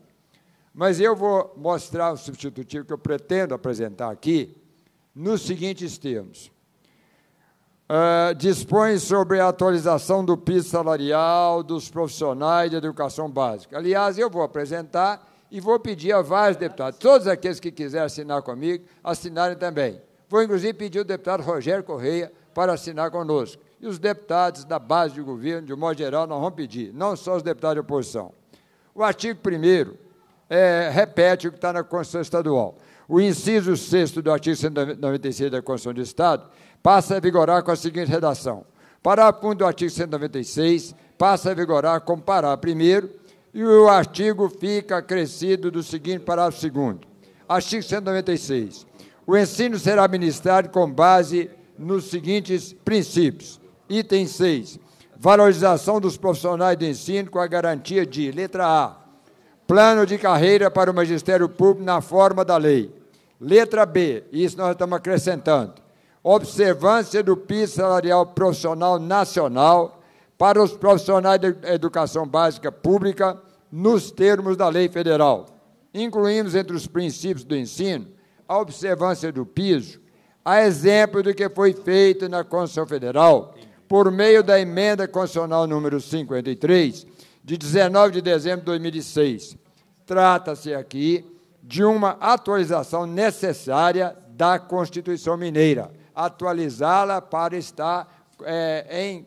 Mas eu vou mostrar o substitutivo que eu pretendo apresentar aqui nos seguintes termos. Uh, dispõe sobre a atualização do piso salarial dos profissionais de educação básica. Aliás, eu vou apresentar e vou pedir a vários deputados, todos aqueles que quiserem assinar comigo, assinarem também. Vou, inclusive, pedir o deputado Rogério Correia para assinar conosco. E os deputados da base de governo, de um modo geral, nós vamos pedir, não só os deputados de oposição. O artigo 1 é, repete o que está na Constituição Estadual. O inciso 6 do artigo 196 da Constituição do Estado passa a vigorar com a seguinte redação. Parágrafo 1 do artigo 196 passa a vigorar com parágrafo 1 e o artigo fica acrescido do seguinte parágrafo 2 Artigo 196. O ensino será administrado com base nos seguintes princípios. Item 6. Valorização dos profissionais de ensino com a garantia de, letra A, plano de carreira para o magistério público na forma da lei. Letra B, isso nós estamos acrescentando, observância do piso salarial profissional nacional para os profissionais de educação básica pública nos termos da lei federal. Incluímos entre os princípios do ensino a observância do piso a exemplo do que foi feito na Constituição Federal, por meio da emenda constitucional número 53, de 19 de dezembro de 2006. Trata-se aqui de uma atualização necessária da Constituição Mineira, atualizá-la para estar é, em,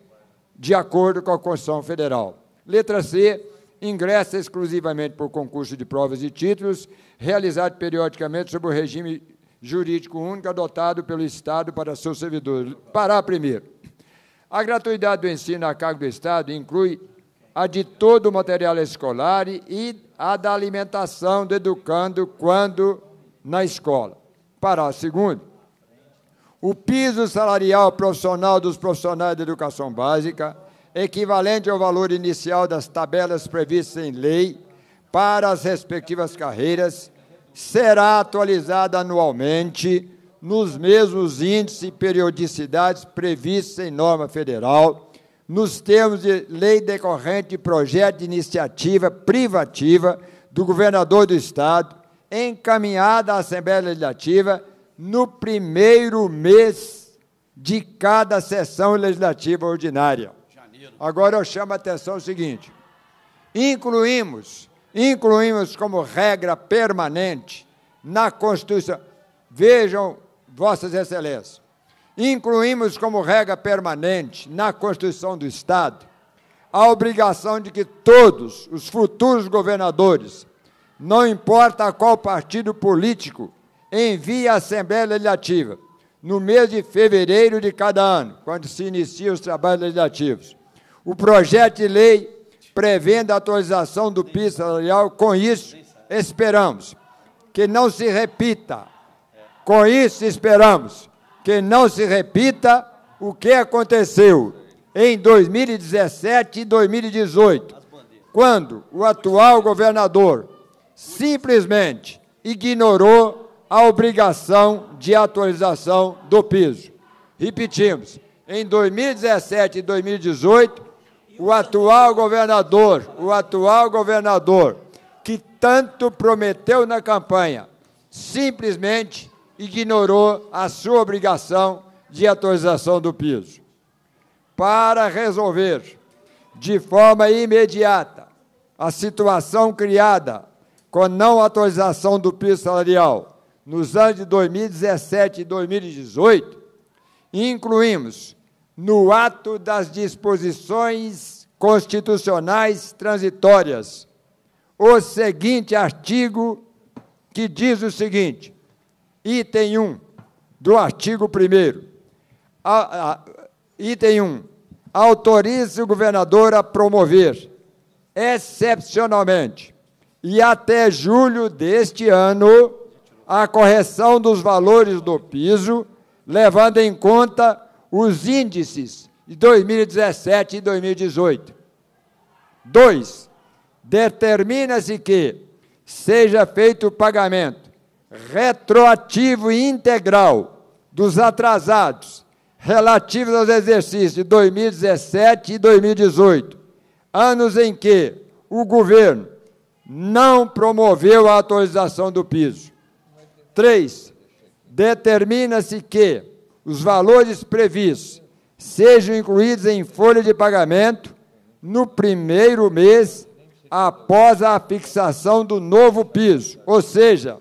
de acordo com a Constituição Federal. Letra C. Ingressa exclusivamente por concurso de provas e títulos, realizado periodicamente sob o regime jurídico único adotado pelo Estado para seus servidores. Pará primeiro. A gratuidade do ensino a cargo do Estado inclui a de todo o material escolar e a da alimentação do educando quando na escola. Pará segundo. O piso salarial profissional dos profissionais da educação básica, equivalente ao valor inicial das tabelas previstas em lei para as respectivas carreiras, será atualizada anualmente nos mesmos índices e periodicidades previstos em norma federal, nos termos de lei decorrente de projeto de iniciativa privativa do governador do Estado, encaminhada à Assembleia Legislativa no primeiro mês de cada sessão legislativa ordinária. Agora eu chamo a atenção o seguinte: incluímos incluímos como regra permanente na Constituição. Vejam, Vossas Excelências, incluímos como regra permanente na Constituição do Estado a obrigação de que todos os futuros governadores, não importa qual partido político, envie à Assembleia Legislativa, no mês de fevereiro de cada ano, quando se iniciam os trabalhos legislativos, o projeto de lei prevendo a atualização do PIS salarial. Com isso, esperamos que não se repita. Com isso, esperamos que não se repita o que aconteceu em 2017 e 2018, quando o atual governador simplesmente ignorou a obrigação de atualização do piso. Repetimos, em 2017 e 2018, o atual governador, o atual governador, que tanto prometeu na campanha, simplesmente ignorou a sua obrigação de atualização do piso. Para resolver de forma imediata a situação criada com não atualização do piso salarial nos anos de 2017 e 2018, incluímos no ato das disposições constitucionais transitórias, o seguinte artigo que diz o seguinte: item 1 do artigo 1 a, a, item 1 autoriza o governador a promover excepcionalmente e até julho deste ano a correção dos valores do piso, levando em conta os índices de 2017 e 2018. 2. Determina-se que seja feito o pagamento retroativo e integral dos atrasados relativos aos exercícios de 2017 e 2018, anos em que o governo não promoveu a atualização do piso. 3. Determina-se que os valores previstos sejam incluídos em folha de pagamento no primeiro mês após a fixação do novo piso, ou seja,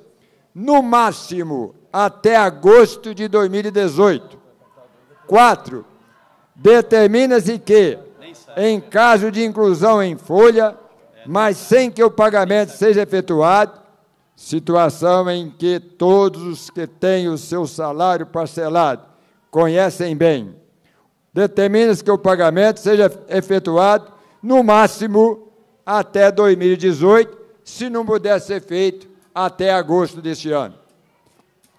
no máximo até agosto de 2018. 4. Determina-se que, em caso de inclusão em folha, mas sem que o pagamento seja efetuado, situação em que todos os que têm o seu salário parcelado conhecem bem. Determina-se que o pagamento seja efetuado, no máximo, até 2018, se não puder ser feito até agosto deste ano.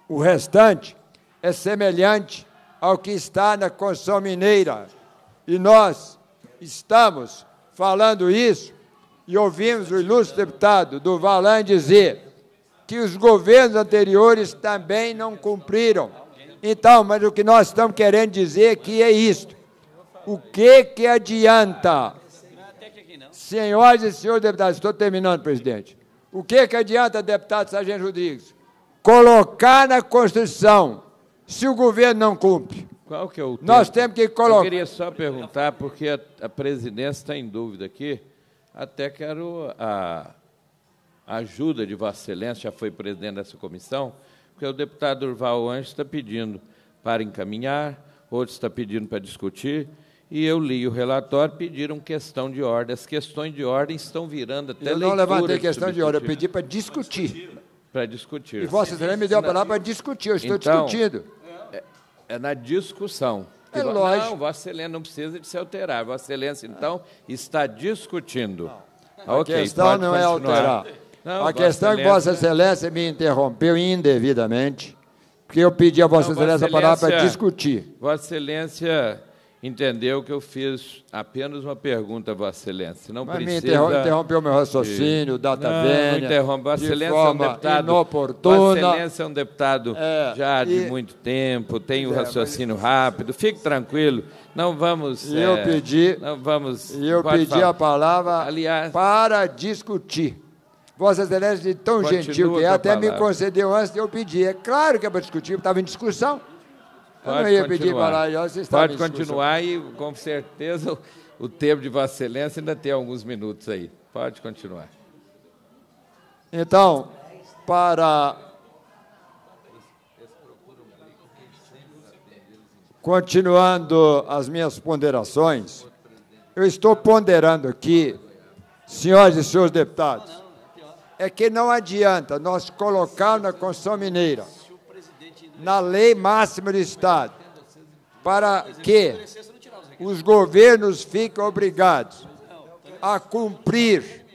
O restante é semelhante ao que está na Constituição Mineira. E nós estamos falando isso e ouvimos o ilustre deputado do Valan dizer que os governos anteriores também não cumpriram então, mas o que nós estamos querendo dizer aqui é isto. O que que adianta? Senhoras e senhores deputados, estou terminando, presidente. O que que adianta, deputado Sargento Rodrigues? Colocar na Constituição, se o governo não cumpre. Qual que é o tempo? Nós temos que colocar... Eu queria só perguntar, porque a, a presidência está em dúvida aqui, até quero a, a ajuda de Vossa Excelência, já foi presidente dessa comissão, porque o deputado Urval Anjos está pedindo para encaminhar, outro está pedindo para discutir, e eu li o relatório, pediram questão de ordem. As questões de ordem estão virando até leitura. Eu não levantei questão de ordem, eu pedi para discutir. Para discutir. E Vossa Excelência me deu a palavra para discutir, eu estou então, discutindo. É, é na discussão. É lógico. Não, Vossa Excelência não precisa de se alterar. Vossa Excelência, então, está discutindo. Não. Ah, ok, a questão não é alterar. Não, a questão é que Vossa Excelência me interrompeu indevidamente, porque eu pedi a Vossa, não, Excelência a palavra para discutir. Vossa Excelência entendeu que eu fiz apenas uma pergunta, Vossa Excelência. Não Mas precisa... me interrom o meu raciocínio, data não, vênia, não interrompe. Vossa Excelência é um deputado... Inoportuna. Vossa Excelência é um deputado é, já de muito tempo, tem o um é, raciocínio rápido. Fique tranquilo, não vamos... E eu é, pedi, não vamos, eu pedi falar. a palavra Aliás, para discutir. Vossa Excelência, de tão Continua gentil que é, até palavra. me concedeu antes de eu pedir. É claro que é para discutir, estava em discussão. Pode eu não ia continuar. pedir para lá, vocês Pode continuar e, com certeza, o tempo de Vossa Excelência ainda tem alguns minutos aí. Pode continuar. Então, para. Continuando as minhas ponderações, eu estou ponderando aqui, senhoras e senhores deputados, é que não adianta nós colocar na Constituição Mineira, na lei máxima do Estado, para que os governos fiquem obrigados a cumprir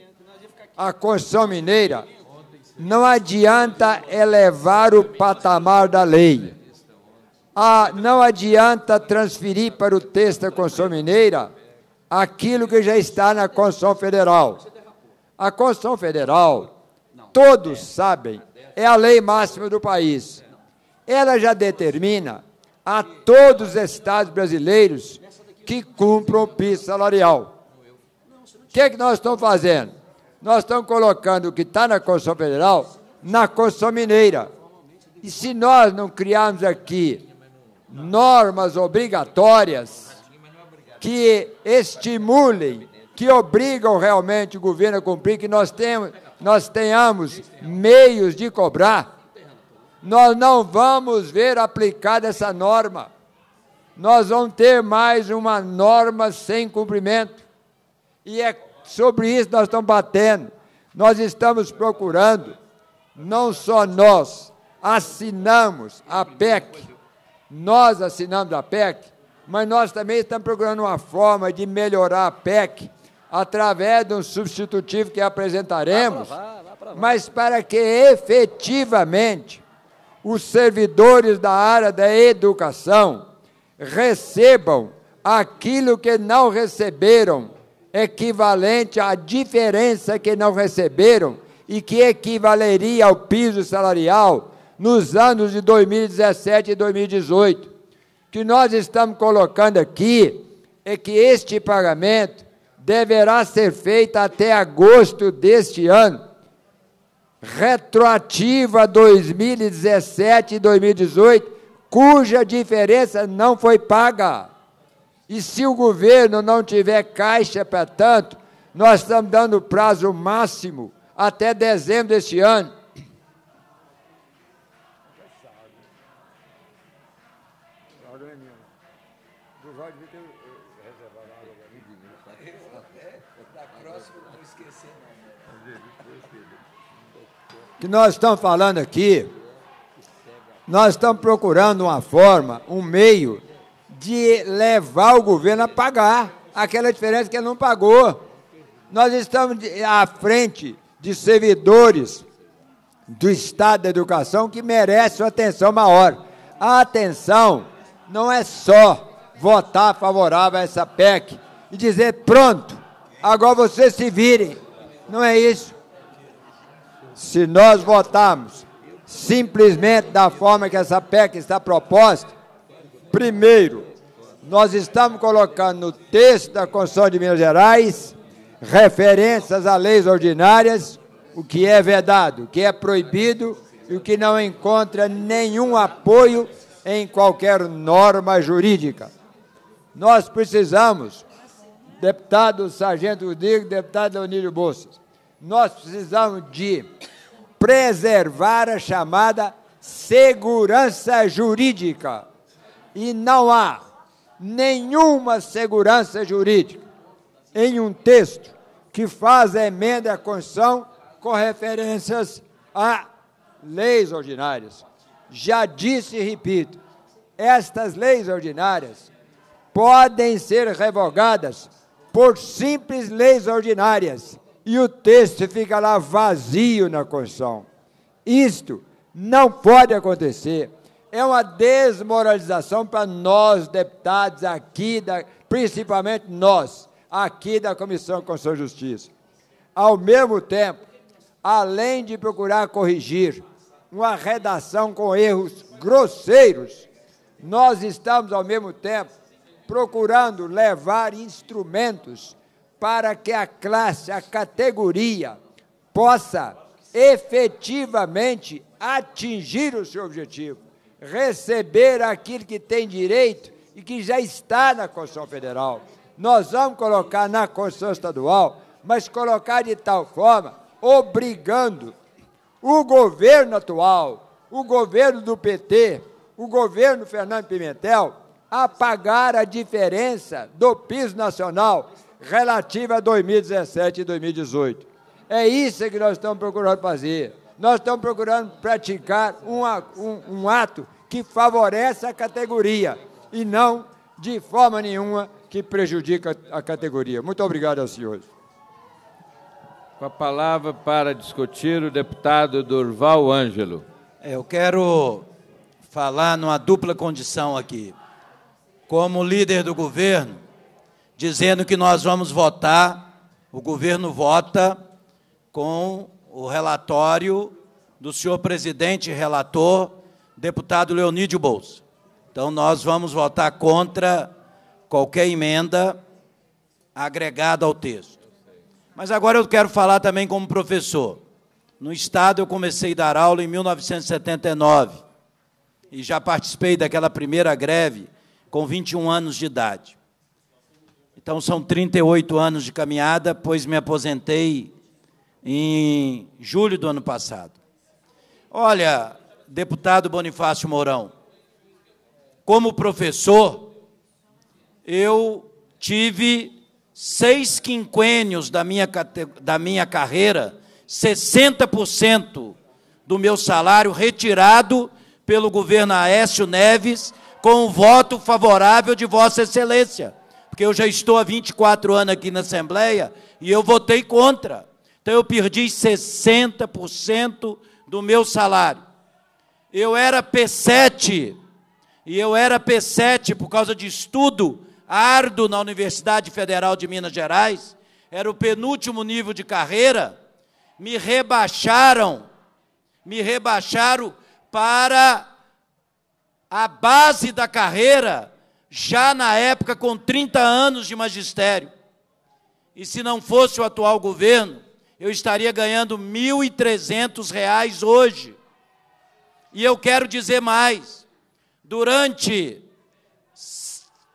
a Constituição Mineira, não adianta elevar o patamar da lei. Ah, não adianta transferir para o texto da Constituição Mineira aquilo que já está na Constituição Federal. A Constituição Federal todos sabem, é a lei máxima do país. Ela já determina a todos os estados brasileiros que cumpram o piso salarial. O que é que nós estamos fazendo? Nós estamos colocando o que está na Constituição Federal na Constituição Mineira. E se nós não criarmos aqui normas obrigatórias que estimulem, que obrigam realmente o governo a cumprir, que nós temos, nós tenhamos meios de cobrar, nós não vamos ver aplicada essa norma. Nós vamos ter mais uma norma sem cumprimento. E é sobre isso nós estamos batendo. Nós estamos procurando, não só nós, assinamos a PEC, nós assinamos a PEC, mas nós também estamos procurando uma forma de melhorar a PEC através de um substitutivo que apresentaremos, vai provar, vai provar. mas para que efetivamente os servidores da área da educação recebam aquilo que não receberam, equivalente à diferença que não receberam e que equivaleria ao piso salarial nos anos de 2017 e 2018. O que nós estamos colocando aqui é que este pagamento deverá ser feita até agosto deste ano, retroativa 2017 e 2018, cuja diferença não foi paga. E se o governo não tiver caixa para tanto, nós estamos dando prazo máximo até dezembro deste ano que nós estamos falando aqui, nós estamos procurando uma forma, um meio de levar o governo a pagar aquela diferença que ele não pagou. Nós estamos à frente de servidores do Estado da Educação que merecem atenção maior. A atenção não é só votar favorável a essa PEC e dizer pronto, agora vocês se virem. Não é isso se nós votarmos simplesmente da forma que essa PEC está proposta, primeiro, nós estamos colocando no texto da Constituição de Minas Gerais referências a leis ordinárias, o que é vedado, o que é proibido e o que não encontra nenhum apoio em qualquer norma jurídica. Nós precisamos, deputado Sargento Rodrigo, deputado Leonílio Bolsas, nós precisamos de preservar a chamada segurança jurídica. E não há nenhuma segurança jurídica em um texto que faz a emenda à Constituição com referências a leis ordinárias. Já disse e repito, estas leis ordinárias podem ser revogadas por simples leis ordinárias e o texto fica lá vazio na Constituição. Isto não pode acontecer. É uma desmoralização para nós, deputados aqui, da, principalmente nós, aqui da Comissão de Constituição e Justiça. Ao mesmo tempo, além de procurar corrigir uma redação com erros grosseiros, nós estamos, ao mesmo tempo, procurando levar instrumentos para que a classe, a categoria, possa efetivamente atingir o seu objetivo, receber aquilo que tem direito e que já está na Constituição Federal. Nós vamos colocar na Constituição Estadual, mas colocar de tal forma, obrigando o governo atual, o governo do PT, o governo Fernando Pimentel, a pagar a diferença do piso nacional relativa a 2017 e 2018. É isso que nós estamos procurando fazer. Nós estamos procurando praticar um, um, um ato que favorece a categoria e não, de forma nenhuma, que prejudica a categoria. Muito obrigado aos senhores. Com a palavra para discutir o deputado Durval Ângelo. É, eu quero falar numa dupla condição aqui. Como líder do governo, dizendo que nós vamos votar, o governo vota com o relatório do senhor presidente relator, deputado Leonídio Bolso. Então, nós vamos votar contra qualquer emenda agregada ao texto. Mas agora eu quero falar também como professor. No Estado, eu comecei a dar aula em 1979 e já participei daquela primeira greve com 21 anos de idade. Então são 38 anos de caminhada, pois me aposentei em julho do ano passado. Olha, deputado Bonifácio Mourão, como professor, eu tive seis quinquênios da minha, da minha carreira, 60% do meu salário retirado pelo governo Aécio Neves, com o voto favorável de Vossa Excelência porque eu já estou há 24 anos aqui na Assembleia e eu votei contra. Então eu perdi 60% do meu salário. Eu era P7 e eu era P7 por causa de estudo árduo na Universidade Federal de Minas Gerais, era o penúltimo nível de carreira, me rebaixaram, me rebaixaram para a base da carreira já na época com 30 anos de magistério. E se não fosse o atual governo, eu estaria ganhando R$ 1.300 hoje. E eu quero dizer mais: durante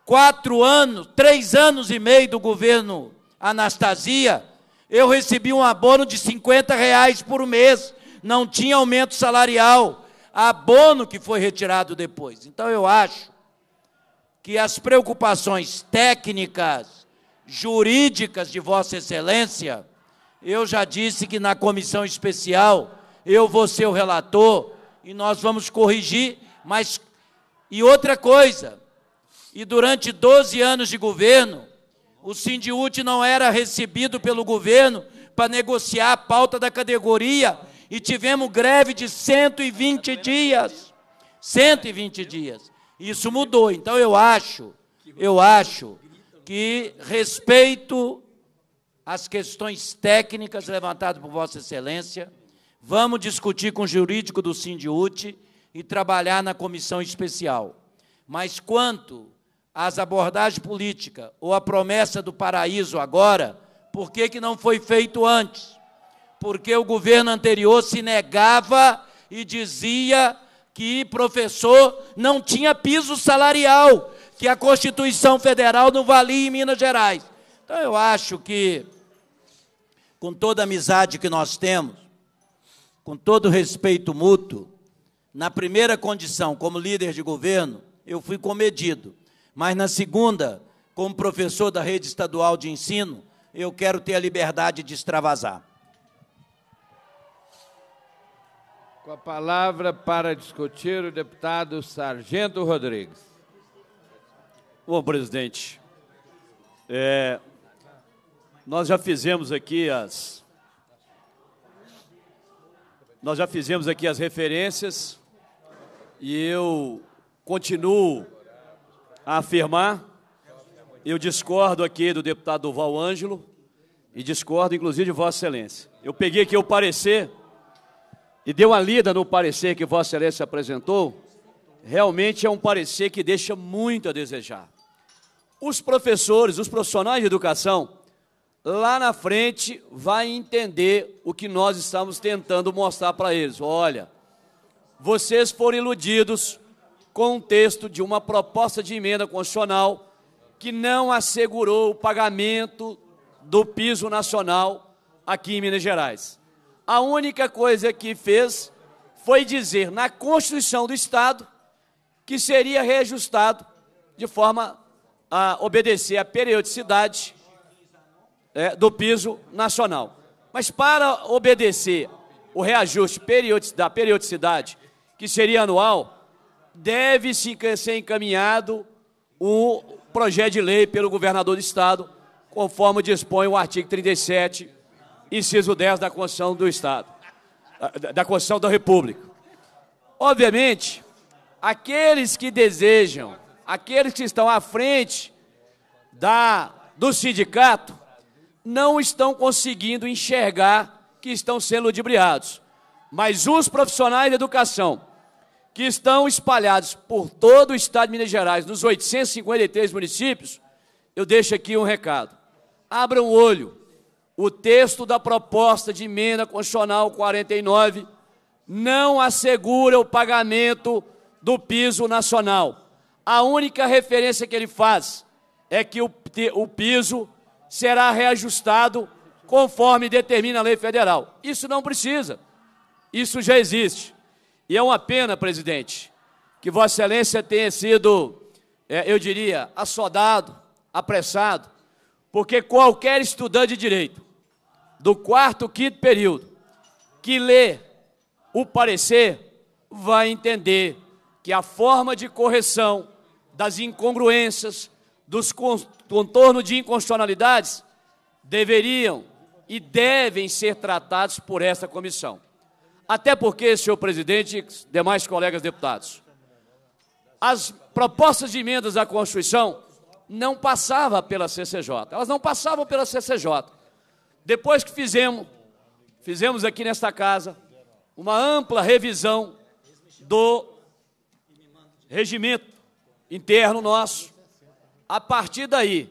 quatro anos, três anos e meio do governo Anastasia, eu recebi um abono de 50 reais por mês, não tinha aumento salarial, abono que foi retirado depois. Então eu acho que as preocupações técnicas, jurídicas de Vossa Excelência, eu já disse que na comissão especial eu vou ser o relator e nós vamos corrigir, mas. E outra coisa, e durante 12 anos de governo, o Sindiúte não era recebido pelo governo para negociar a pauta da categoria e tivemos greve de 120 dias. 120 dias. Isso mudou. Então eu acho, eu acho que respeito as questões técnicas levantadas por Vossa Excelência. Vamos discutir com o jurídico do Sindiúte e trabalhar na comissão especial. Mas quanto às abordagens políticas ou à promessa do paraíso agora, por que, que não foi feito antes? Porque o governo anterior se negava e dizia que professor não tinha piso salarial, que a Constituição Federal não valia em Minas Gerais. Então, eu acho que, com toda a amizade que nós temos, com todo o respeito mútuo, na primeira condição, como líder de governo, eu fui comedido. Mas na segunda, como professor da rede estadual de ensino, eu quero ter a liberdade de extravasar. Com a palavra para discutir o deputado Sargento Rodrigues. Bom, presidente, é, nós já fizemos aqui as nós já fizemos aqui as referências e eu continuo a afirmar. Eu discordo aqui do deputado Val Ângelo e discordo, inclusive, de Vossa Excelência. Eu peguei aqui o parecer e deu uma lida no parecer que Vossa Excelência apresentou, realmente é um parecer que deixa muito a desejar. Os professores, os profissionais de educação, lá na frente vai entender o que nós estamos tentando mostrar para eles. Olha, vocês foram iludidos com o texto de uma proposta de emenda constitucional que não assegurou o pagamento do piso nacional aqui em Minas Gerais. A única coisa que fez foi dizer na Constituição do Estado que seria reajustado de forma a obedecer à periodicidade é, do piso nacional. Mas para obedecer o reajuste da periodicidade, que seria anual, deve -se ser encaminhado o projeto de lei pelo governador do Estado, conforme dispõe o artigo 37 inciso 10 da Constituição do Estado, da Constituição da República. Obviamente, aqueles que desejam, aqueles que estão à frente da, do sindicato, não estão conseguindo enxergar que estão sendo ludibriados. Mas os profissionais da educação, que estão espalhados por todo o estado de Minas Gerais, nos 853 municípios, eu deixo aqui um recado. abra um olho, o texto da proposta de emenda constitucional 49 não assegura o pagamento do piso nacional. A única referência que ele faz é que o, o piso será reajustado conforme determina a lei federal. Isso não precisa. Isso já existe. E é uma pena, presidente, que Vossa Excelência tenha sido, é, eu diria, assodado, apressado, porque qualquer estudante de direito do quarto, quinto período, que lê o parecer, vai entender que a forma de correção das incongruências, dos contornos de inconstitucionalidades, deveriam e devem ser tratados por esta comissão. Até porque, senhor presidente e demais colegas deputados, as propostas de emendas à Constituição não passavam pela CCJ, elas não passavam pela CCJ. Depois que fizemos, fizemos aqui nesta casa uma ampla revisão do regimento interno nosso. A partir daí,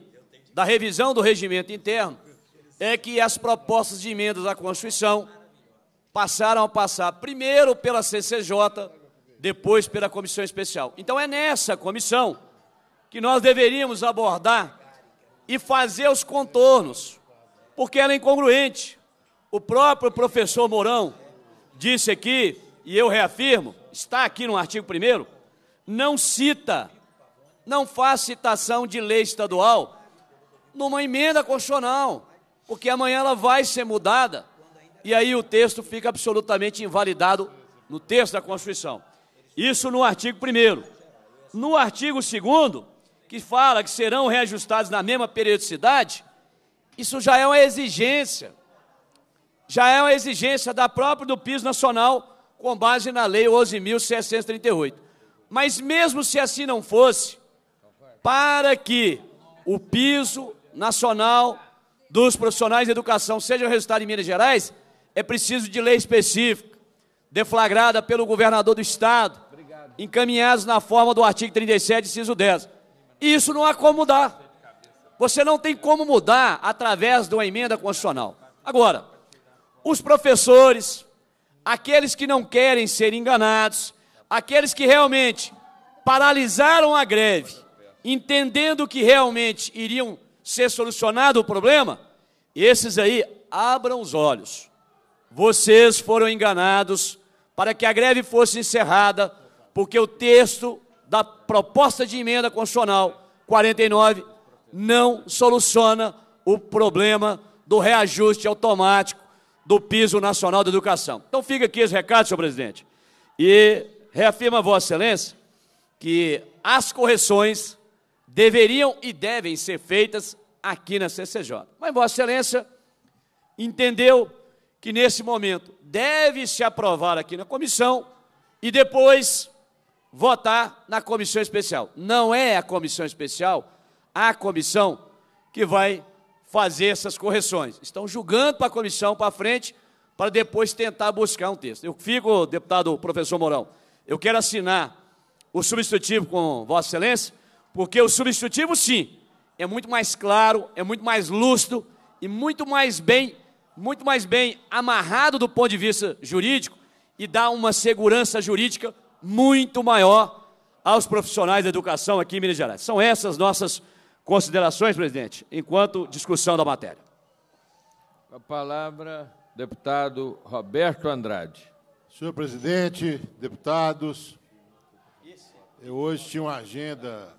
da revisão do regimento interno, é que as propostas de emendas à Constituição passaram a passar primeiro pela CCJ, depois pela Comissão Especial. Então é nessa comissão que nós deveríamos abordar e fazer os contornos porque ela é incongruente. O próprio professor Mourão disse aqui, e eu reafirmo, está aqui no artigo 1 não cita, não faz citação de lei estadual numa emenda constitucional, porque amanhã ela vai ser mudada e aí o texto fica absolutamente invalidado no texto da Constituição. Isso no artigo 1. No artigo 2, que fala que serão reajustados na mesma periodicidade, isso já é uma exigência. Já é uma exigência da própria do piso nacional com base na lei 11.638. Mas mesmo se assim não fosse, para que o piso nacional dos profissionais de educação seja o resultado em Minas Gerais, é preciso de lei específica, deflagrada pelo governador do Estado, encaminhados na forma do artigo 37, inciso 10. Isso não há como dar. Você não tem como mudar através de uma emenda constitucional. Agora, os professores, aqueles que não querem ser enganados, aqueles que realmente paralisaram a greve, entendendo que realmente iriam ser solucionado o problema, esses aí abram os olhos. Vocês foram enganados para que a greve fosse encerrada, porque o texto da proposta de emenda constitucional 49 não soluciona o problema do reajuste automático do piso nacional da educação. Então fica aqui esse recado, senhor presidente. E reafirma Vossa Excelência que as correções deveriam e devem ser feitas aqui na CCJ. Mas Vossa Excelência entendeu que nesse momento deve se aprovar aqui na comissão e depois votar na comissão especial. Não é a comissão especial à comissão que vai fazer essas correções. Estão julgando para a comissão para frente, para depois tentar buscar um texto. Eu fico, deputado professor Mourão, eu quero assinar o substitutivo com Vossa Excelência, porque o substitutivo, sim, é muito mais claro, é muito mais lustro e muito mais bem, muito mais bem amarrado do ponto de vista jurídico e dá uma segurança jurídica muito maior aos profissionais da educação aqui em Minas Gerais. São essas nossas Considerações, presidente, enquanto discussão da matéria. A palavra, deputado Roberto Andrade. Senhor presidente, deputados, eu hoje tinha uma agenda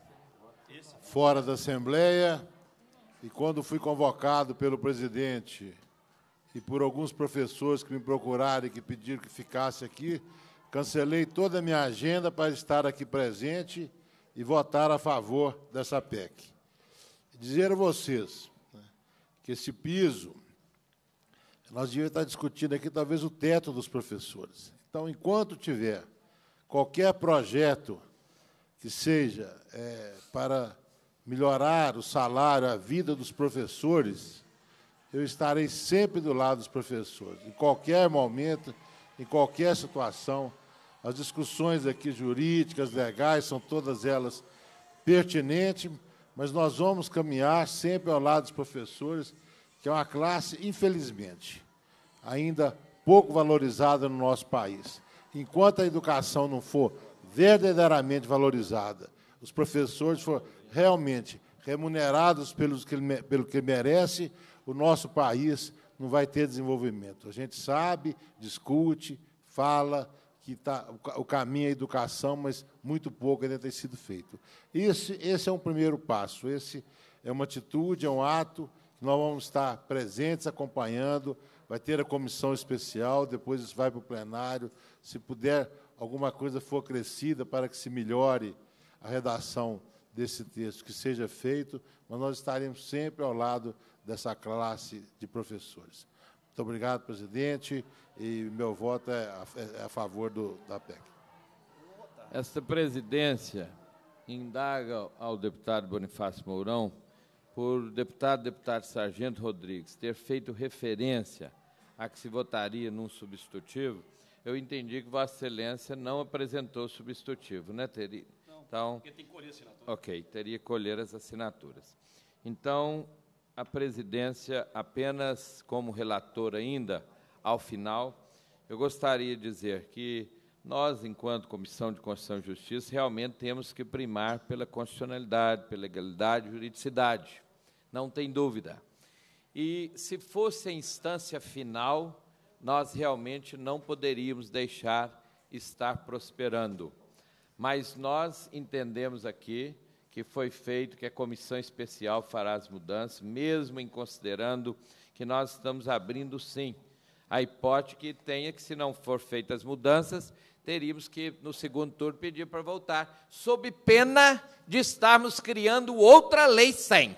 fora da Assembleia e quando fui convocado pelo presidente e por alguns professores que me procuraram e que pediram que ficasse aqui, cancelei toda a minha agenda para estar aqui presente e votar a favor dessa PEC. Dizer a vocês né, que esse piso, nós devíamos estar discutindo aqui talvez o teto dos professores. Então, enquanto tiver qualquer projeto que seja é, para melhorar o salário, a vida dos professores, eu estarei sempre do lado dos professores. Em qualquer momento, em qualquer situação, as discussões aqui jurídicas, legais, são todas elas pertinentes, mas nós vamos caminhar sempre ao lado dos professores, que é uma classe, infelizmente, ainda pouco valorizada no nosso país. Enquanto a educação não for verdadeiramente valorizada, os professores forem realmente remunerados pelos que, pelo que merece, o nosso país não vai ter desenvolvimento. A gente sabe, discute, fala, que tá, o caminho é a educação, mas muito pouco ainda tem sido feito. Esse, esse é um primeiro passo, esse é uma atitude, é um ato que nós vamos estar presentes, acompanhando, vai ter a comissão especial, depois isso vai para o plenário, se puder alguma coisa for acrescida para que se melhore a redação desse texto, que seja feito, mas nós estaremos sempre ao lado dessa classe de professores. Muito obrigado, presidente e meu voto é a, é, é a favor do, da PEC. Esta presidência indaga ao deputado Bonifácio Mourão por deputado deputado Sargento Rodrigues ter feito referência a que se votaria num substitutivo, eu entendi que Vossa Excelência não apresentou substitutivo, né? Teria, não, então, porque tem que colher assinaturas. Ok, teria que colher as assinaturas. Então, a presidência, apenas como relator ainda, ao final. Eu gostaria de dizer que nós, enquanto Comissão de Constituição e Justiça, realmente temos que primar pela constitucionalidade, pela legalidade e juridicidade, não tem dúvida. E se fosse a instância final, nós realmente não poderíamos deixar estar prosperando. Mas nós entendemos aqui que foi feito, que a comissão especial fará as mudanças, mesmo em considerando que nós estamos abrindo, sim, a hipótese que tenha que, se não for feitas mudanças, teríamos que, no segundo turno, pedir para voltar, sob pena de estarmos criando outra lei sem.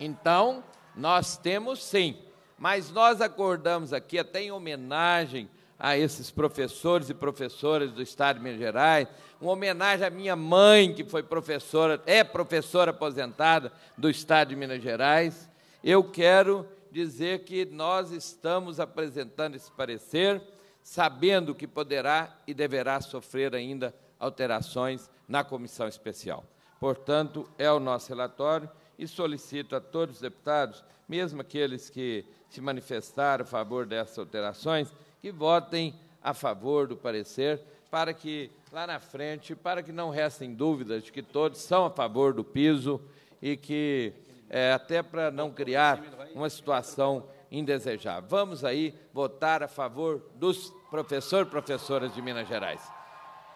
Então, nós temos sim, mas nós acordamos aqui, até em homenagem a esses professores e professoras do Estado de Minas Gerais, uma homenagem à minha mãe, que foi professora, é professora aposentada do Estado de Minas Gerais. Eu quero dizer que nós estamos apresentando esse parecer, sabendo que poderá e deverá sofrer ainda alterações na comissão especial. Portanto, é o nosso relatório e solicito a todos os deputados, mesmo aqueles que se manifestaram a favor dessas alterações, que votem a favor do parecer, para que lá na frente, para que não restem dúvidas de que todos são a favor do piso e que é, até para não criar uma situação indesejável. Vamos aí votar a favor dos professor professoras de Minas Gerais.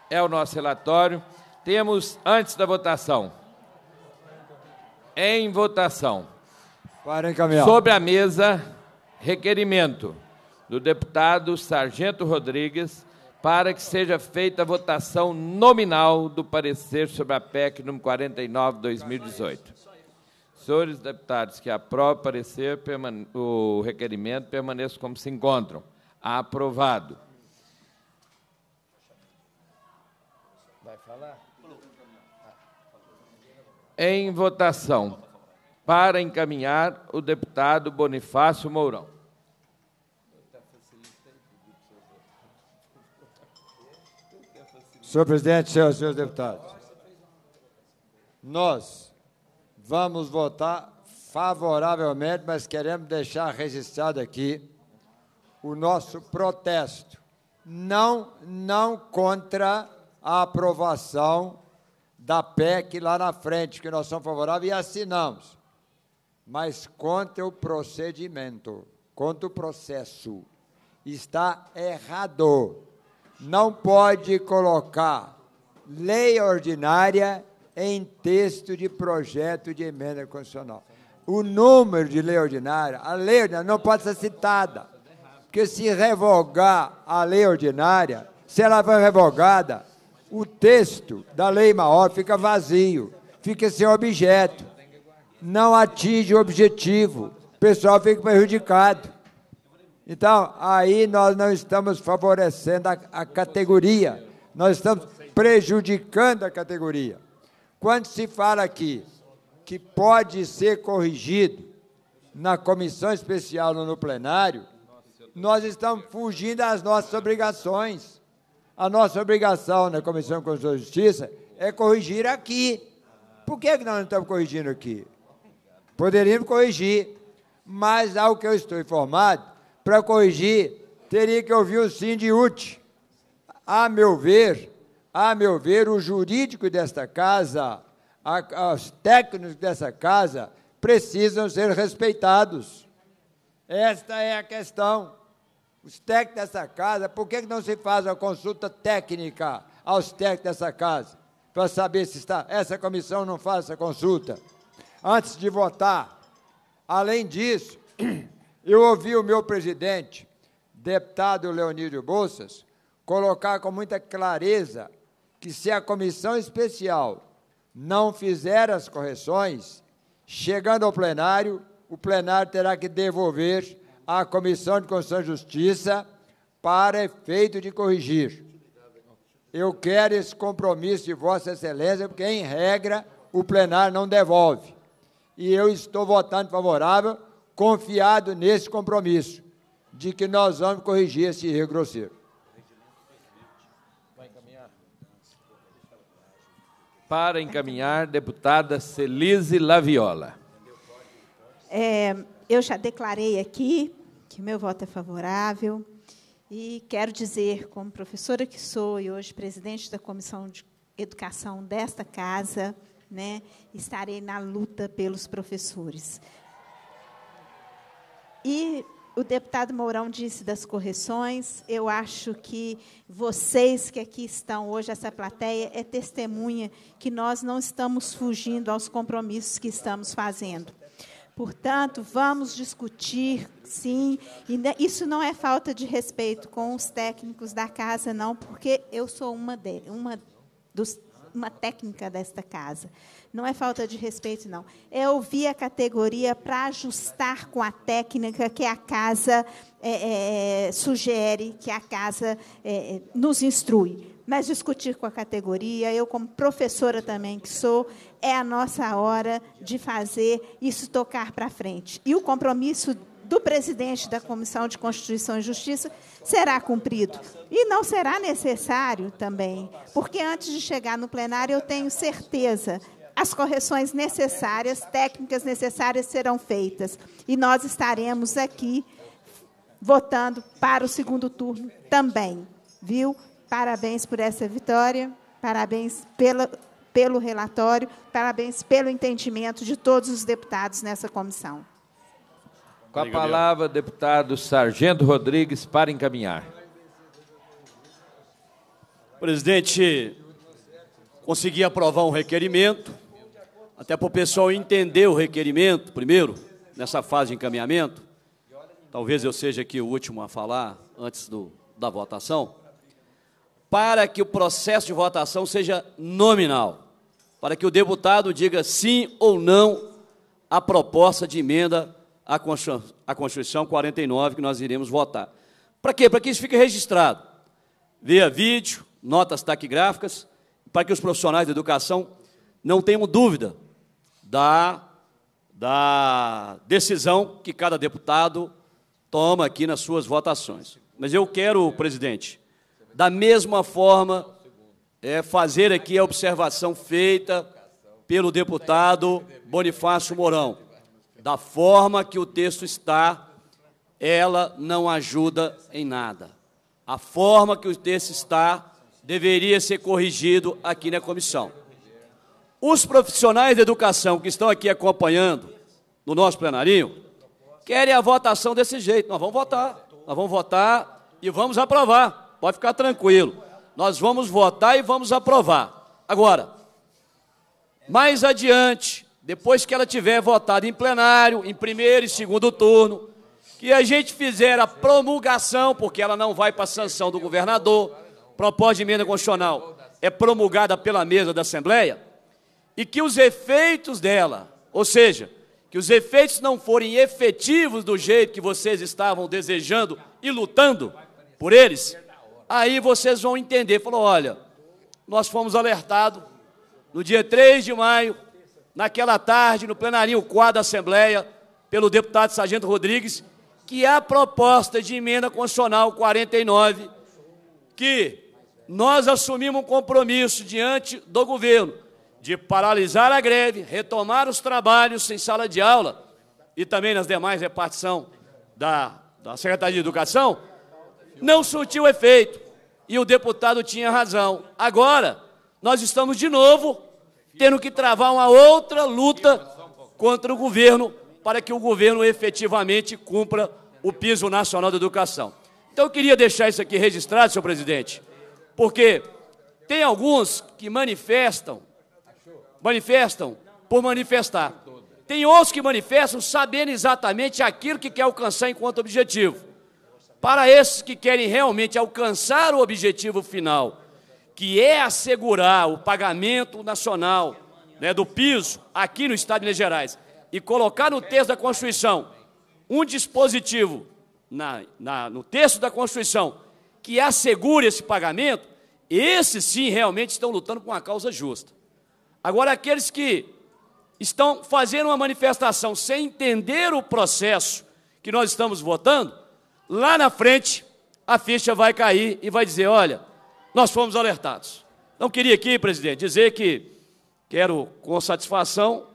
É o nosso relatório. Temos, antes da votação, em votação, sobre a mesa, requerimento do deputado Sargento Rodrigues para que seja feita a votação nominal do parecer sobre a PEC nº 49, 2018. Senhores deputados que aprovam parecer, o requerimento permaneça como se encontram. Aprovado. Vai falar? Em votação. Para encaminhar o deputado Bonifácio Mourão. Senhor presidente, senhoras e senhores deputados, nós vamos votar favoravelmente, mas queremos deixar registrado aqui o nosso protesto. Não, não contra a aprovação da PEC lá na frente, que nós somos favoráveis e assinamos, mas contra o procedimento, contra o processo. Está errado. Não pode colocar lei ordinária em texto de projeto de emenda constitucional. O número de lei ordinária, a lei ordinária não pode ser citada, porque se revogar a lei ordinária, se ela for revogada, o texto da lei maior fica vazio, fica sem objeto, não atinge o objetivo, o pessoal fica prejudicado. Então, aí nós não estamos favorecendo a, a categoria, nós estamos prejudicando a categoria. Quando se fala aqui que pode ser corrigido na comissão especial ou no plenário, nós estamos fugindo das nossas obrigações. A nossa obrigação na Comissão Constituição de Justiça é corrigir aqui. Por que, é que nós não estamos corrigindo aqui? Poderíamos corrigir, mas, ao que eu estou informado, para corrigir, teria que ouvir o SINDIUT. A meu ver, a meu ver, o jurídico desta casa, a, os técnicos dessa casa, precisam ser respeitados. Esta é a questão. Os técnicos dessa casa, por que não se faz uma consulta técnica aos técnicos dessa casa? Para saber se está. Essa comissão não faz essa consulta. Antes de votar. Além disso, eu ouvi o meu presidente, deputado Leonídio Bolsas, colocar com muita clareza que se a comissão especial não fizer as correções, chegando ao plenário, o plenário terá que devolver à Comissão de Constituição e Justiça para efeito de corrigir. Eu quero esse compromisso de Vossa Excelência, porque, em regra, o plenário não devolve. E eu estou votando favorável, confiado nesse compromisso de que nós vamos corrigir esse erro grosseiro. para encaminhar deputada Celise Laviola. É, eu já declarei aqui que meu voto é favorável e quero dizer, como professora que sou e hoje presidente da Comissão de Educação desta casa, né, estarei na luta pelos professores. E o deputado Mourão disse das correções. Eu acho que vocês que aqui estão hoje, essa plateia, é testemunha que nós não estamos fugindo aos compromissos que estamos fazendo. Portanto, vamos discutir, sim. E né, isso não é falta de respeito com os técnicos da casa, não, porque eu sou uma, de, uma dos uma técnica desta casa. Não é falta de respeito, não. É ouvir a categoria para ajustar com a técnica que a casa é, é, é sugere, que a casa é, é, nos instrui. Mas discutir com a categoria, eu, como professora também que sou, é a nossa hora de fazer isso tocar para frente. E o compromisso do presidente da Comissão de Constituição e Justiça será cumprido. E não será necessário também, porque antes de chegar no plenário, eu tenho certeza as correções necessárias, técnicas necessárias serão feitas. E nós estaremos aqui votando para o segundo turno também. Viu? Parabéns por essa vitória, parabéns pela, pelo relatório, parabéns pelo entendimento de todos os deputados nessa comissão. Com a palavra, deputado Sargento Rodrigues, para encaminhar. Presidente, consegui aprovar um requerimento, até para o pessoal entender o requerimento, primeiro, nessa fase de encaminhamento. Talvez eu seja aqui o último a falar antes do, da votação. Para que o processo de votação seja nominal, para que o deputado diga sim ou não à proposta de emenda a Constituição, a 49 que nós iremos votar. Para quê? Para que isso fique registrado. Via vídeo, notas taquigráficas, para que os profissionais da educação não tenham dúvida da, da decisão que cada deputado toma aqui nas suas votações. Mas eu quero, presidente, da mesma forma, é, fazer aqui a observação feita pelo deputado Bonifácio Mourão da forma que o texto está, ela não ajuda em nada. A forma que o texto está deveria ser corrigido aqui na comissão. Os profissionais de educação que estão aqui acompanhando no nosso plenarinho querem a votação desse jeito. Nós vamos votar, nós vamos votar e vamos aprovar. Pode ficar tranquilo. Nós vamos votar e vamos aprovar. Agora, mais adiante, depois que ela tiver votado em plenário, em primeiro e segundo turno, que a gente fizer a promulgação, porque ela não vai para a sanção do governador, proposta de emenda constitucional é promulgada pela mesa da Assembleia, e que os efeitos dela, ou seja, que os efeitos não forem efetivos do jeito que vocês estavam desejando e lutando por eles, aí vocês vão entender. Falou, olha, nós fomos alertados no dia 3 de maio naquela tarde, no plenarinho 4 da Assembleia, pelo deputado Sargento Rodrigues, que é a proposta de emenda constitucional 49, que nós assumimos um compromisso diante do governo de paralisar a greve, retomar os trabalhos em sala de aula e também nas demais repartição da, da Secretaria de Educação, não surtiu efeito. E o deputado tinha razão. Agora, nós estamos de novo tendo que travar uma outra luta contra o governo para que o governo efetivamente cumpra o piso nacional da educação. Então eu queria deixar isso aqui registrado, senhor presidente, porque tem alguns que manifestam, manifestam por manifestar. Tem outros que manifestam sabendo exatamente aquilo que quer alcançar enquanto objetivo. Para esses que querem realmente alcançar o objetivo final que é assegurar o pagamento nacional né, do piso aqui no Estado de Minas Gerais e colocar no texto da Constituição um dispositivo na, na, no texto da Constituição que assegure esse pagamento, esses sim realmente estão lutando com uma causa justa. Agora, aqueles que estão fazendo uma manifestação sem entender o processo que nós estamos votando, lá na frente a ficha vai cair e vai dizer: olha, nós fomos alertados. Então, queria aqui, presidente, dizer que quero, com satisfação,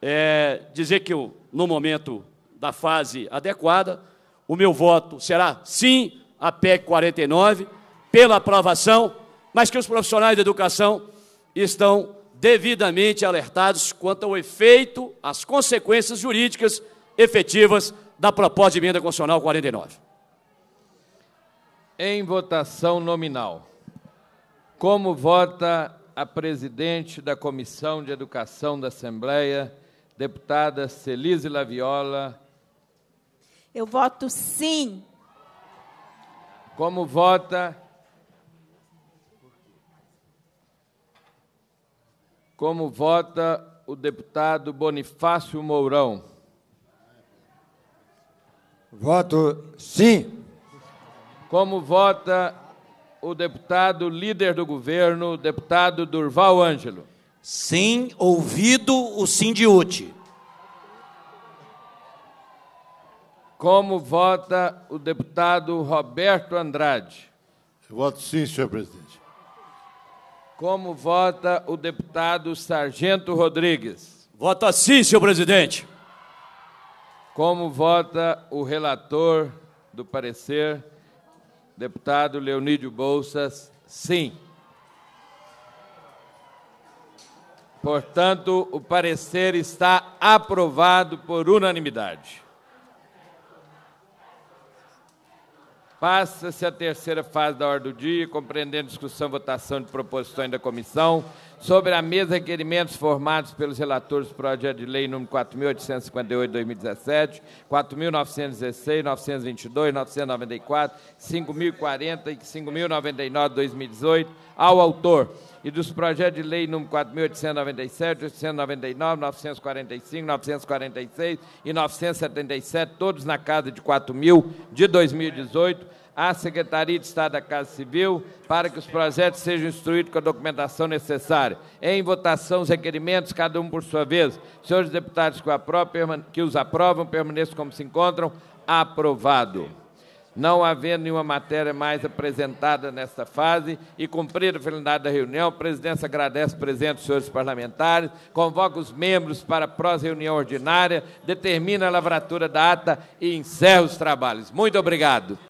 é, dizer que eu, no momento da fase adequada, o meu voto será sim à PEC 49, pela aprovação, mas que os profissionais da educação estão devidamente alertados quanto ao efeito, às consequências jurídicas efetivas da proposta de emenda constitucional 49. Em votação nominal. Como vota a presidente da Comissão de Educação da Assembleia, deputada Celise Laviola? Eu voto sim. Como vota Como vota o deputado Bonifácio Mourão? Voto sim. Como vota o deputado líder do governo, deputado Durval Ângelo. Sim, ouvido o Sindiúte. Como vota o deputado Roberto Andrade? Eu voto sim, senhor presidente. Como vota o deputado Sargento Rodrigues? Voto sim, senhor presidente. Como vota o relator do parecer, Deputado Leonídio Bolsas, sim. Portanto, o parecer está aprovado por unanimidade. Passa-se a terceira fase da ordem do dia, compreendendo discussão e votação de proposições da comissão sobre a mesa requerimentos formados pelos relatores do projeto de lei número 4.858-2017, 4.916, 922, 994, 5.040 e 5.099-2018, ao autor e dos projetos de lei número 4.897, 899, 945, 946 e 977, todos na casa de 4.000 de 2018, à Secretaria de Estado da Casa Civil para que os projetos sejam instruídos com a documentação necessária. Em votação, os requerimentos, cada um por sua vez. Senhores deputados que, aprovam, que os aprovam, permaneçam como se encontram. Aprovado. Não havendo nenhuma matéria mais apresentada nesta fase e cumprida a finalidade da reunião, a presidência agradece presente os senhores parlamentares, convoca os membros para a próxima reunião ordinária, determina a lavratura da ata e encerra os trabalhos. Muito obrigado.